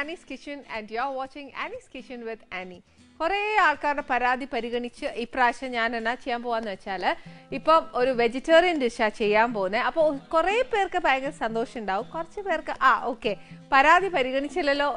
Annie's kitchen and you are watching Annie's kitchen with Annie കുറേ ആൾക്കാരുടെ പരാതി പരിഗണിച്ച് ഇപ്രാവശ്യം ഞാൻ എന്നാ ചെയ്യാൻ പോവാന്ന് വെച്ചാൽ ഇപ്പം ഒരു വെജിറ്റേറിയൻ ഡിഷാണ് ചെയ്യാൻ പോകുന്നത് അപ്പോൾ കുറേ പേർക്ക് ഭയങ്കര സന്തോഷം ഉണ്ടാവും കുറച്ച് പേർക്ക് ആ ഓക്കെ പരാതി പരിഗണിച്ചില്ലല്ലോ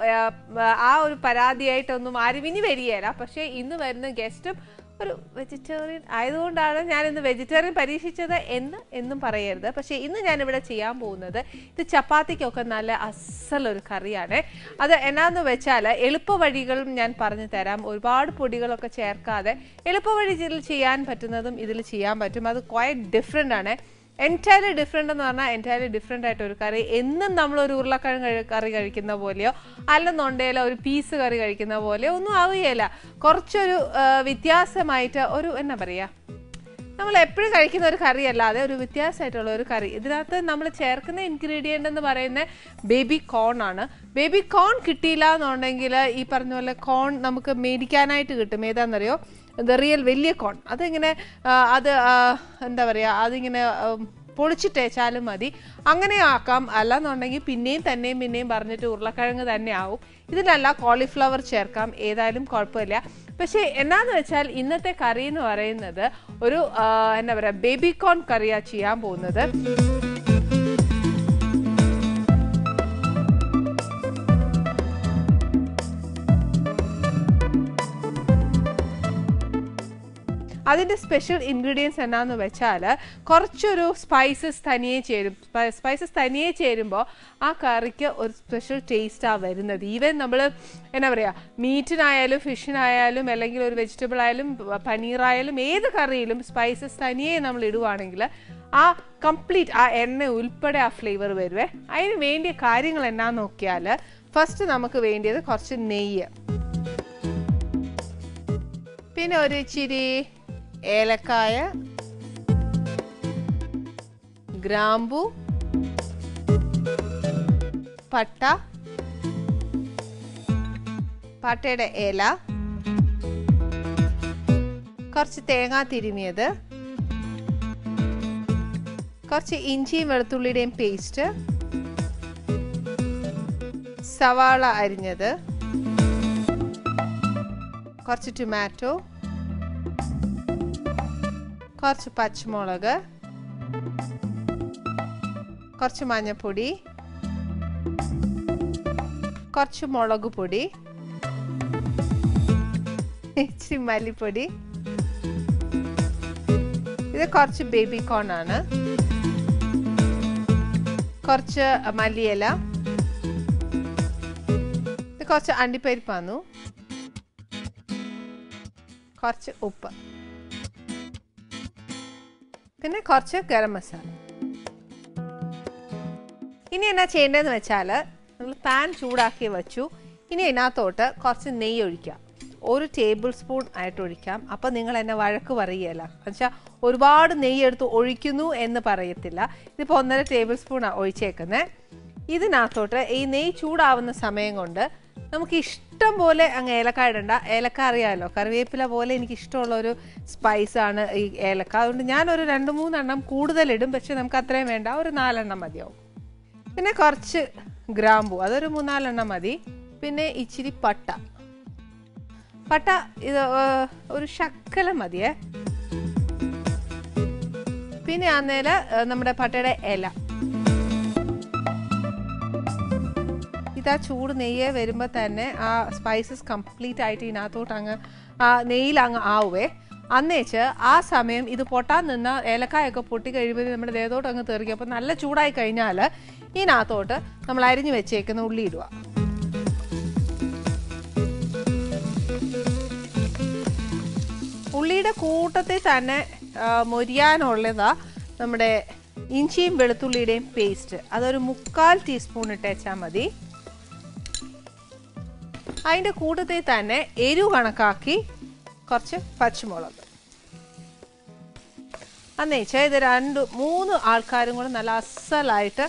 ആ ഒരു പരാതിയായിട്ടൊന്നും ആരും ഇനി വരികയില്ല പക്ഷേ ഇന്ന് വരുന്ന ഗസ്റ്റും ഒരു വെജിറ്റേറിയൻ ആയതുകൊണ്ടാണ് ഞാൻ ഇന്ന് വെജിറ്റേറിയൻ പരീക്ഷിച്ചത് എന്ന് എന്നും പറയരുത് പക്ഷേ ഇന്ന് ഞാനിവിടെ ചെയ്യാൻ പോകുന്നത് ഇത് ചപ്പാത്തിക്കൊക്കെ നല്ല അസലൊരു കറിയാണ് അത് എന്നാന്ന് വെച്ചാൽ എളുപ്പ വഴികളും ഞാൻ പറഞ്ഞു തരാം ഒരുപാട് പൊടികളൊക്കെ ചേർക്കാതെ എളുപ്പ വഴി ചെയ്യാൻ പറ്റുന്നതും ഇതിൽ ചെയ്യാൻ പറ്റും അത് ക്വയറ്റ് ഡിഫറെൻ്റ് ആണ് എൻറ്റയർലി ഡിഫറെൻ്റ് എന്ന് പറഞ്ഞാൽ എൻറ്റയർലി ഡിഫറെൻ്റ് ആയിട്ട് ഒരു കറി എന്നും നമ്മൾ ഒരു ഉരുളക്കിഴങ്ങ് കറി കഴിക്കുന്ന പോലെയോ അല്ലെന്നുണ്ടെങ്കിലോ ഒരു പീസ് കറി കഴിക്കുന്ന പോലെയോ ഒന്നും ആവുകയില്ല കുറച്ചൊരു വ്യത്യാസമായിട്ട് ഒരു എന്നാ പറയുക നമ്മൾ എപ്പോഴും കഴിക്കുന്ന ഒരു കറി അല്ലാതെ ഒരു വ്യത്യാസമായിട്ടുള്ള ഒരു കറി ഇതിനകത്ത് നമ്മൾ ചേർക്കുന്ന ഇൻഗ്രീഡിയൻ്റ് എന്ന് പറയുന്നത് ബേബി കോൺ ആണ് ബേബി കോൺ കിട്ടിയില്ല എന്നുണ്ടെങ്കിൽ ഈ പറഞ്ഞ പോലെ കോൺ നമുക്ക് മേടിക്കാനായിട്ട് കിട്ടും ഏതാണെന്നറിയോ ദ റിയൽ വലിയ കോൺ അതിങ്ങനെ അത് എന്താ പറയുക അതിങ്ങനെ പൊളിച്ചിട്ടേച്ചാലും മതി അങ്ങനെ ആക്കാം അല്ലാന്നുണ്ടെങ്കിൽ പിന്നെയും തന്നെയും പിന്നെയും പറഞ്ഞിട്ട് ഉരുളക്കിഴങ്ങ് തന്നെ ആവും ഇതിലല്ല കോളിഫ്ലവർ ചേർക്കാം ഏതായാലും കുഴപ്പമില്ല പക്ഷേ എന്നാന്ന് വെച്ചാൽ ഇന്നത്തെ കറി എന്ന് പറയുന്നത് ഒരു എന്താ പറയുക ബേബിക്കോൺ കറിയാണ് ചെയ്യാൻ പോകുന്നത് അതിൻ്റെ സ്പെഷ്യൽ ഇൻഗ്രീഡിയൻസ് എന്നാന്ന് വെച്ചാൽ കുറച്ചൊരു സ്പൈസസ് തനിയെ ചേരും സ്പൈസസ് തനിയെ ചേരുമ്പോൾ ആ കറിക്ക് ഒരു സ്പെഷ്യൽ ടേസ്റ്റാണ് വരുന്നത് ഈവൻ നമ്മൾ എന്നാ പറയുക മീറ്റിനായാലും ഫിഷിനായാലും അല്ലെങ്കിൽ ഒരു വെജിറ്റബിൾ ആയാലും പനീറായാലും ഏത് കറിയിലും സ്പൈസസ് തനിയെ നമ്മൾ ഇടുവാണെങ്കിൽ ആ കംപ്ലീറ്റ് ആ എണ്ണ ഉൾപ്പെടെ ആ ഫ്ലേവർ വരുവേ അതിന് വേണ്ടിയ കാര്യങ്ങൾ എന്നാന്ന് നോക്കിയാൽ ഫസ്റ്റ് നമുക്ക് വേണ്ടിയത് കുറച്ച് നെയ്യ് പിന്നെ ഒരു ഇച്ചിരി ഏലക്കായ ഗ്രാമ്പു പട്ട പട്ടയുടെ ഇല കുറച്ച് തേങ്ങ തിരുമിയത് കുറച്ച് ഇഞ്ചിയും വെളുത്തുള്ളിയുടെയും പേസ്റ്റ് സവാള അരിഞ്ഞത് കുറച്ച് ടൊമാറ്റോ കുറച്ച് പച്ചമുളക് കുറച്ച് മഞ്ഞപ്പൊടി കുറച്ച് മുളക് പൊടി ഇച്ചിരി മല്ലിപ്പൊടി ഇത് കുറച്ച് ബേബി കോൺ ആണ് കുറച്ച് മല്ലിയില കുറച്ച് അണ്ടിപ്പരിപ്പാന്നു കുറച്ച് ഉപ്പ് പിന്നെ കുറച്ച് ഗരം മസാല ഇനി എന്നാ ചെയ്യേണ്ടതെന്ന് വെച്ചാൽ നമ്മൾ പാൻ ചൂടാക്കി വെച്ചു ഇനി അതിനകത്തോട്ട് കുറച്ച് നെയ്യ് ഒഴിക്കാം ഒരു ടേബിൾ സ്പൂൺ ആയിട്ട് ഒഴിക്കാം അപ്പം നിങ്ങൾ എന്നെ വഴക്ക് പറയുകയല്ല എന്നുവെച്ചാൽ ഒരുപാട് നെയ്യ് എടുത്ത് ഒഴിക്കുന്നു എന്ന് പറയത്തില്ല ഇതിപ്പോൾ ഒന്നര ടേബിൾ സ്പൂൺ ഒഴിച്ചേക്കുന്നത് ഇതിനകത്തോട്ട് ഈ നെയ്യ് ചൂടാവുന്ന സമയം കൊണ്ട് നമുക്ക് ഇഷ്ടം പോലെ അങ്ങ് ഏലക്ക ഇടണ്ട ഏലക്ക അറിയാമല്ലോ കറിവേപ്പില പോലെ എനിക്ക് ഇഷ്ടമുള്ള ഒരു സ്പൈസാണ് ഈ ഏലക്ക അതുകൊണ്ട് ഞാനൊരു രണ്ട് മൂന്നെണ്ണം കൂടുതൽ ഇടും പക്ഷെ നമുക്ക് അത്രയും വേണ്ട ഒരു നാലെണ്ണം മതിയാവും പിന്നെ കുറച്ച് ഗ്രാമ്പു അതൊരു മൂന്നാലെണ്ണം മതി പിന്നെ ഇച്ചിരി പട്ട പട്ട ഇത് ഒരു ശക്കല മതിയേ പിന്നെ അന്നേരം നമ്മുടെ പട്ടയുടെ ഇല കംപ്ലീറ്റ് ആ ചൂട് നെയ്യ് വരുമ്പോൾ തന്നെ ആ സ്പൈസസ് കംപ്ലീറ്റ് ആയിട്ട് ഇതിനകത്തോട്ട് അങ്ങ് ആ നെയ്യിൽ അങ്ങ് ആവുവേ അന്നേച്ച് ആ സമയം ഇത് പൊട്ടാൻ നിന്ന ഏലക്കായൊക്കെ പൊട്ടി കഴിയുമ്പോൾ നമ്മുടെ ദേഹത്തോട്ട് അങ്ങ് തെറിക്കും അപ്പോൾ നല്ല ചൂടായി കഴിഞ്ഞാൽ ഇതിനകത്തോട്ട് നമ്മൾ അരിഞ്ഞു വെച്ചേക്കുന്ന ഉള്ളി ഇടുക ഉള്ളിയുടെ കൂട്ടത്തിൽ തന്നെ മൊരിയാനുള്ളതാ നമ്മുടെ ഇഞ്ചിയും വെളുത്തുള്ളിയുടെയും പേസ്റ്റ് അതൊരു മുക്കാൽ ടീസ്പൂൺ ഇട്ടേച്ചാൽ മതി അതിൻ്റെ കൂട്ടത്തിൽ തന്നെ എരിവ് കണക്കാക്കി കുറച്ച് പച്ചമുളക് അന്നേ ഇത് രണ്ട് മൂന്ന് ആൾക്കാരും കൂടെ നല്ല അസലായിട്ട്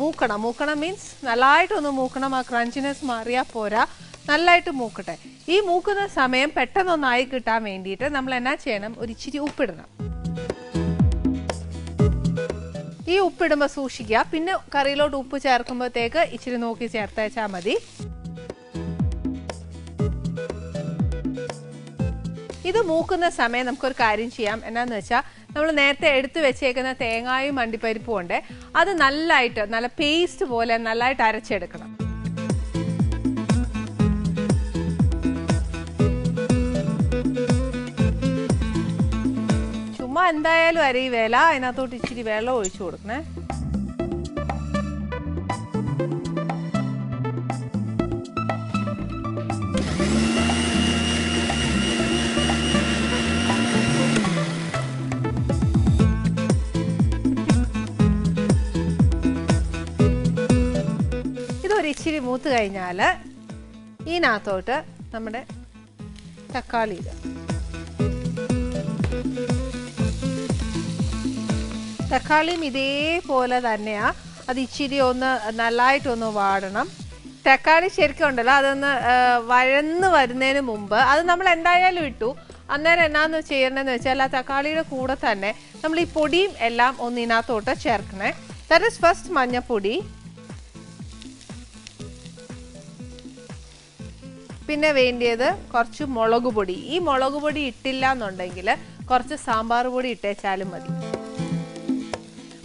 മൂക്കണം മൂക്കണം മീൻസ് നല്ലതായിട്ടൊന്ന് മൂക്കണം ആ ക്രഞ്ചിനെസ് മാറിയാൽ പോരാ നല്ലതായിട്ട് മൂക്കട്ടെ ഈ മൂക്കുന്ന സമയം പെട്ടെന്നൊന്നായി കിട്ടാൻ വേണ്ടിയിട്ട് നമ്മൾ എന്നാ ചെയ്യണം ഒരു ഇച്ചിരി ഉപ്പിടണം ഈ ഉപ്പിടുമ്പോൾ സൂക്ഷിക്കുക പിന്നെ കറിയിലോട്ട് ഉപ്പ് ചേർക്കുമ്പോഴത്തേക്ക് ഇച്ചിരി നോക്കി ചേർത്തേച്ചാൽ മതി ഇത് മൂക്കുന്ന സമയം നമുക്കൊരു കാര്യം ചെയ്യാം എന്നാന്ന് വെച്ചാൽ നമ്മൾ നേരത്തെ എടുത്തു വെച്ചേക്കുന്ന തേങ്ങായും മണ്ടിപ്പരിപ്പും ഉണ്ട് അത് നല്ലതായിട്ട് നല്ല പേസ്റ്റ് പോലെ നല്ലതായിട്ട് അരച്ചെടുക്കണം ചുമ്മാ എന്തായാലും അരി വേല അതിനകത്തോട്ട് ഇച്ചിരി വെള്ളം ഒഴിച്ചു കൊടുക്കണേ ഇച്ചിരി മൂത്ത് കഴിഞ്ഞാൽ ഇതിനകത്തോട്ട് നമ്മുടെ തക്കാളി ഇടുക തക്കാളിയും ഇതേപോലെ തന്നെയാണ് അത് ഇച്ചിരി ഒന്ന് നല്ലതായിട്ടൊന്ന് വാടണം തക്കാളി ശരിക്കും ഉണ്ടല്ലോ അതൊന്ന് വഴന്ന് വരുന്നതിന് മുമ്പ് അത് നമ്മൾ എന്തായാലും ഇട്ടു അന്നേരം എന്നാന്ന് ചെയ്യണമെന്ന് വെച്ചാൽ ആ തക്കാളിയുടെ കൂടെ തന്നെ നമ്മൾ ഈ പൊടിയും എല്ലാം ഒന്നിനകത്തോട്ട് ചേർക്കണേ ദാറ്റ് ഇസ് ഫസ്റ്റ് മഞ്ഞപ്പൊടി പിന്നെ വേണ്ടിയത് കുറച്ച് മുളക് പൊടി ഈ മുളക് പൊടി ഇട്ടില്ല എന്നുണ്ടെങ്കിൽ കുറച്ച് സാമ്പാർ പൊടി ഇട്ടേച്ചാലും മതി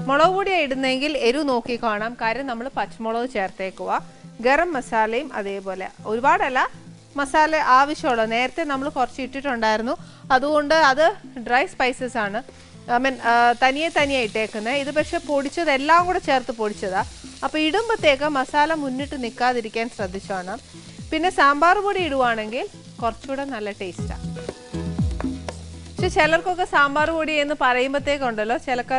മുളക് പൊടിയാണ് ഇടുന്നെങ്കിൽ എരിവ് നോക്കി കാണാം കാര്യം നമ്മൾ പച്ചമുളക് ചേർത്തേക്കുക ഗരം മസാലയും അതേപോലെ ഒരുപാടല്ല മസാല ആവശ്യമുള്ള നേരത്തെ നമ്മൾ കുറച്ച് ഇട്ടിട്ടുണ്ടായിരുന്നു അതുകൊണ്ട് അത് ഡ്രൈ സ്പൈസസ് ആണ് ഐ മീൻ തനിയെ തനിയെ ഇട്ടേക്കുന്നത് ഇത് പക്ഷേ പൊടിച്ചത് എല്ലാം കൂടെ ചേർത്ത് പൊടിച്ചതാണ് അപ്പോൾ ഇടുമ്പോഴത്തേക്ക് മസാല മുന്നിട്ട് നിൽക്കാതിരിക്കാൻ ശ്രദ്ധിച്ചോണം പിന്നെ സാമ്പാർ പൊടി ഇടുവാണെങ്കിൽ കുറച്ചുകൂടെ നല്ല ടേസ്റ്റാണ് പക്ഷെ ചിലർക്കൊക്കെ സാമ്പാർ പൊടി എന്ന് പറയുമ്പോഴത്തേക്കുണ്ടല്ലോ ചിലക്ക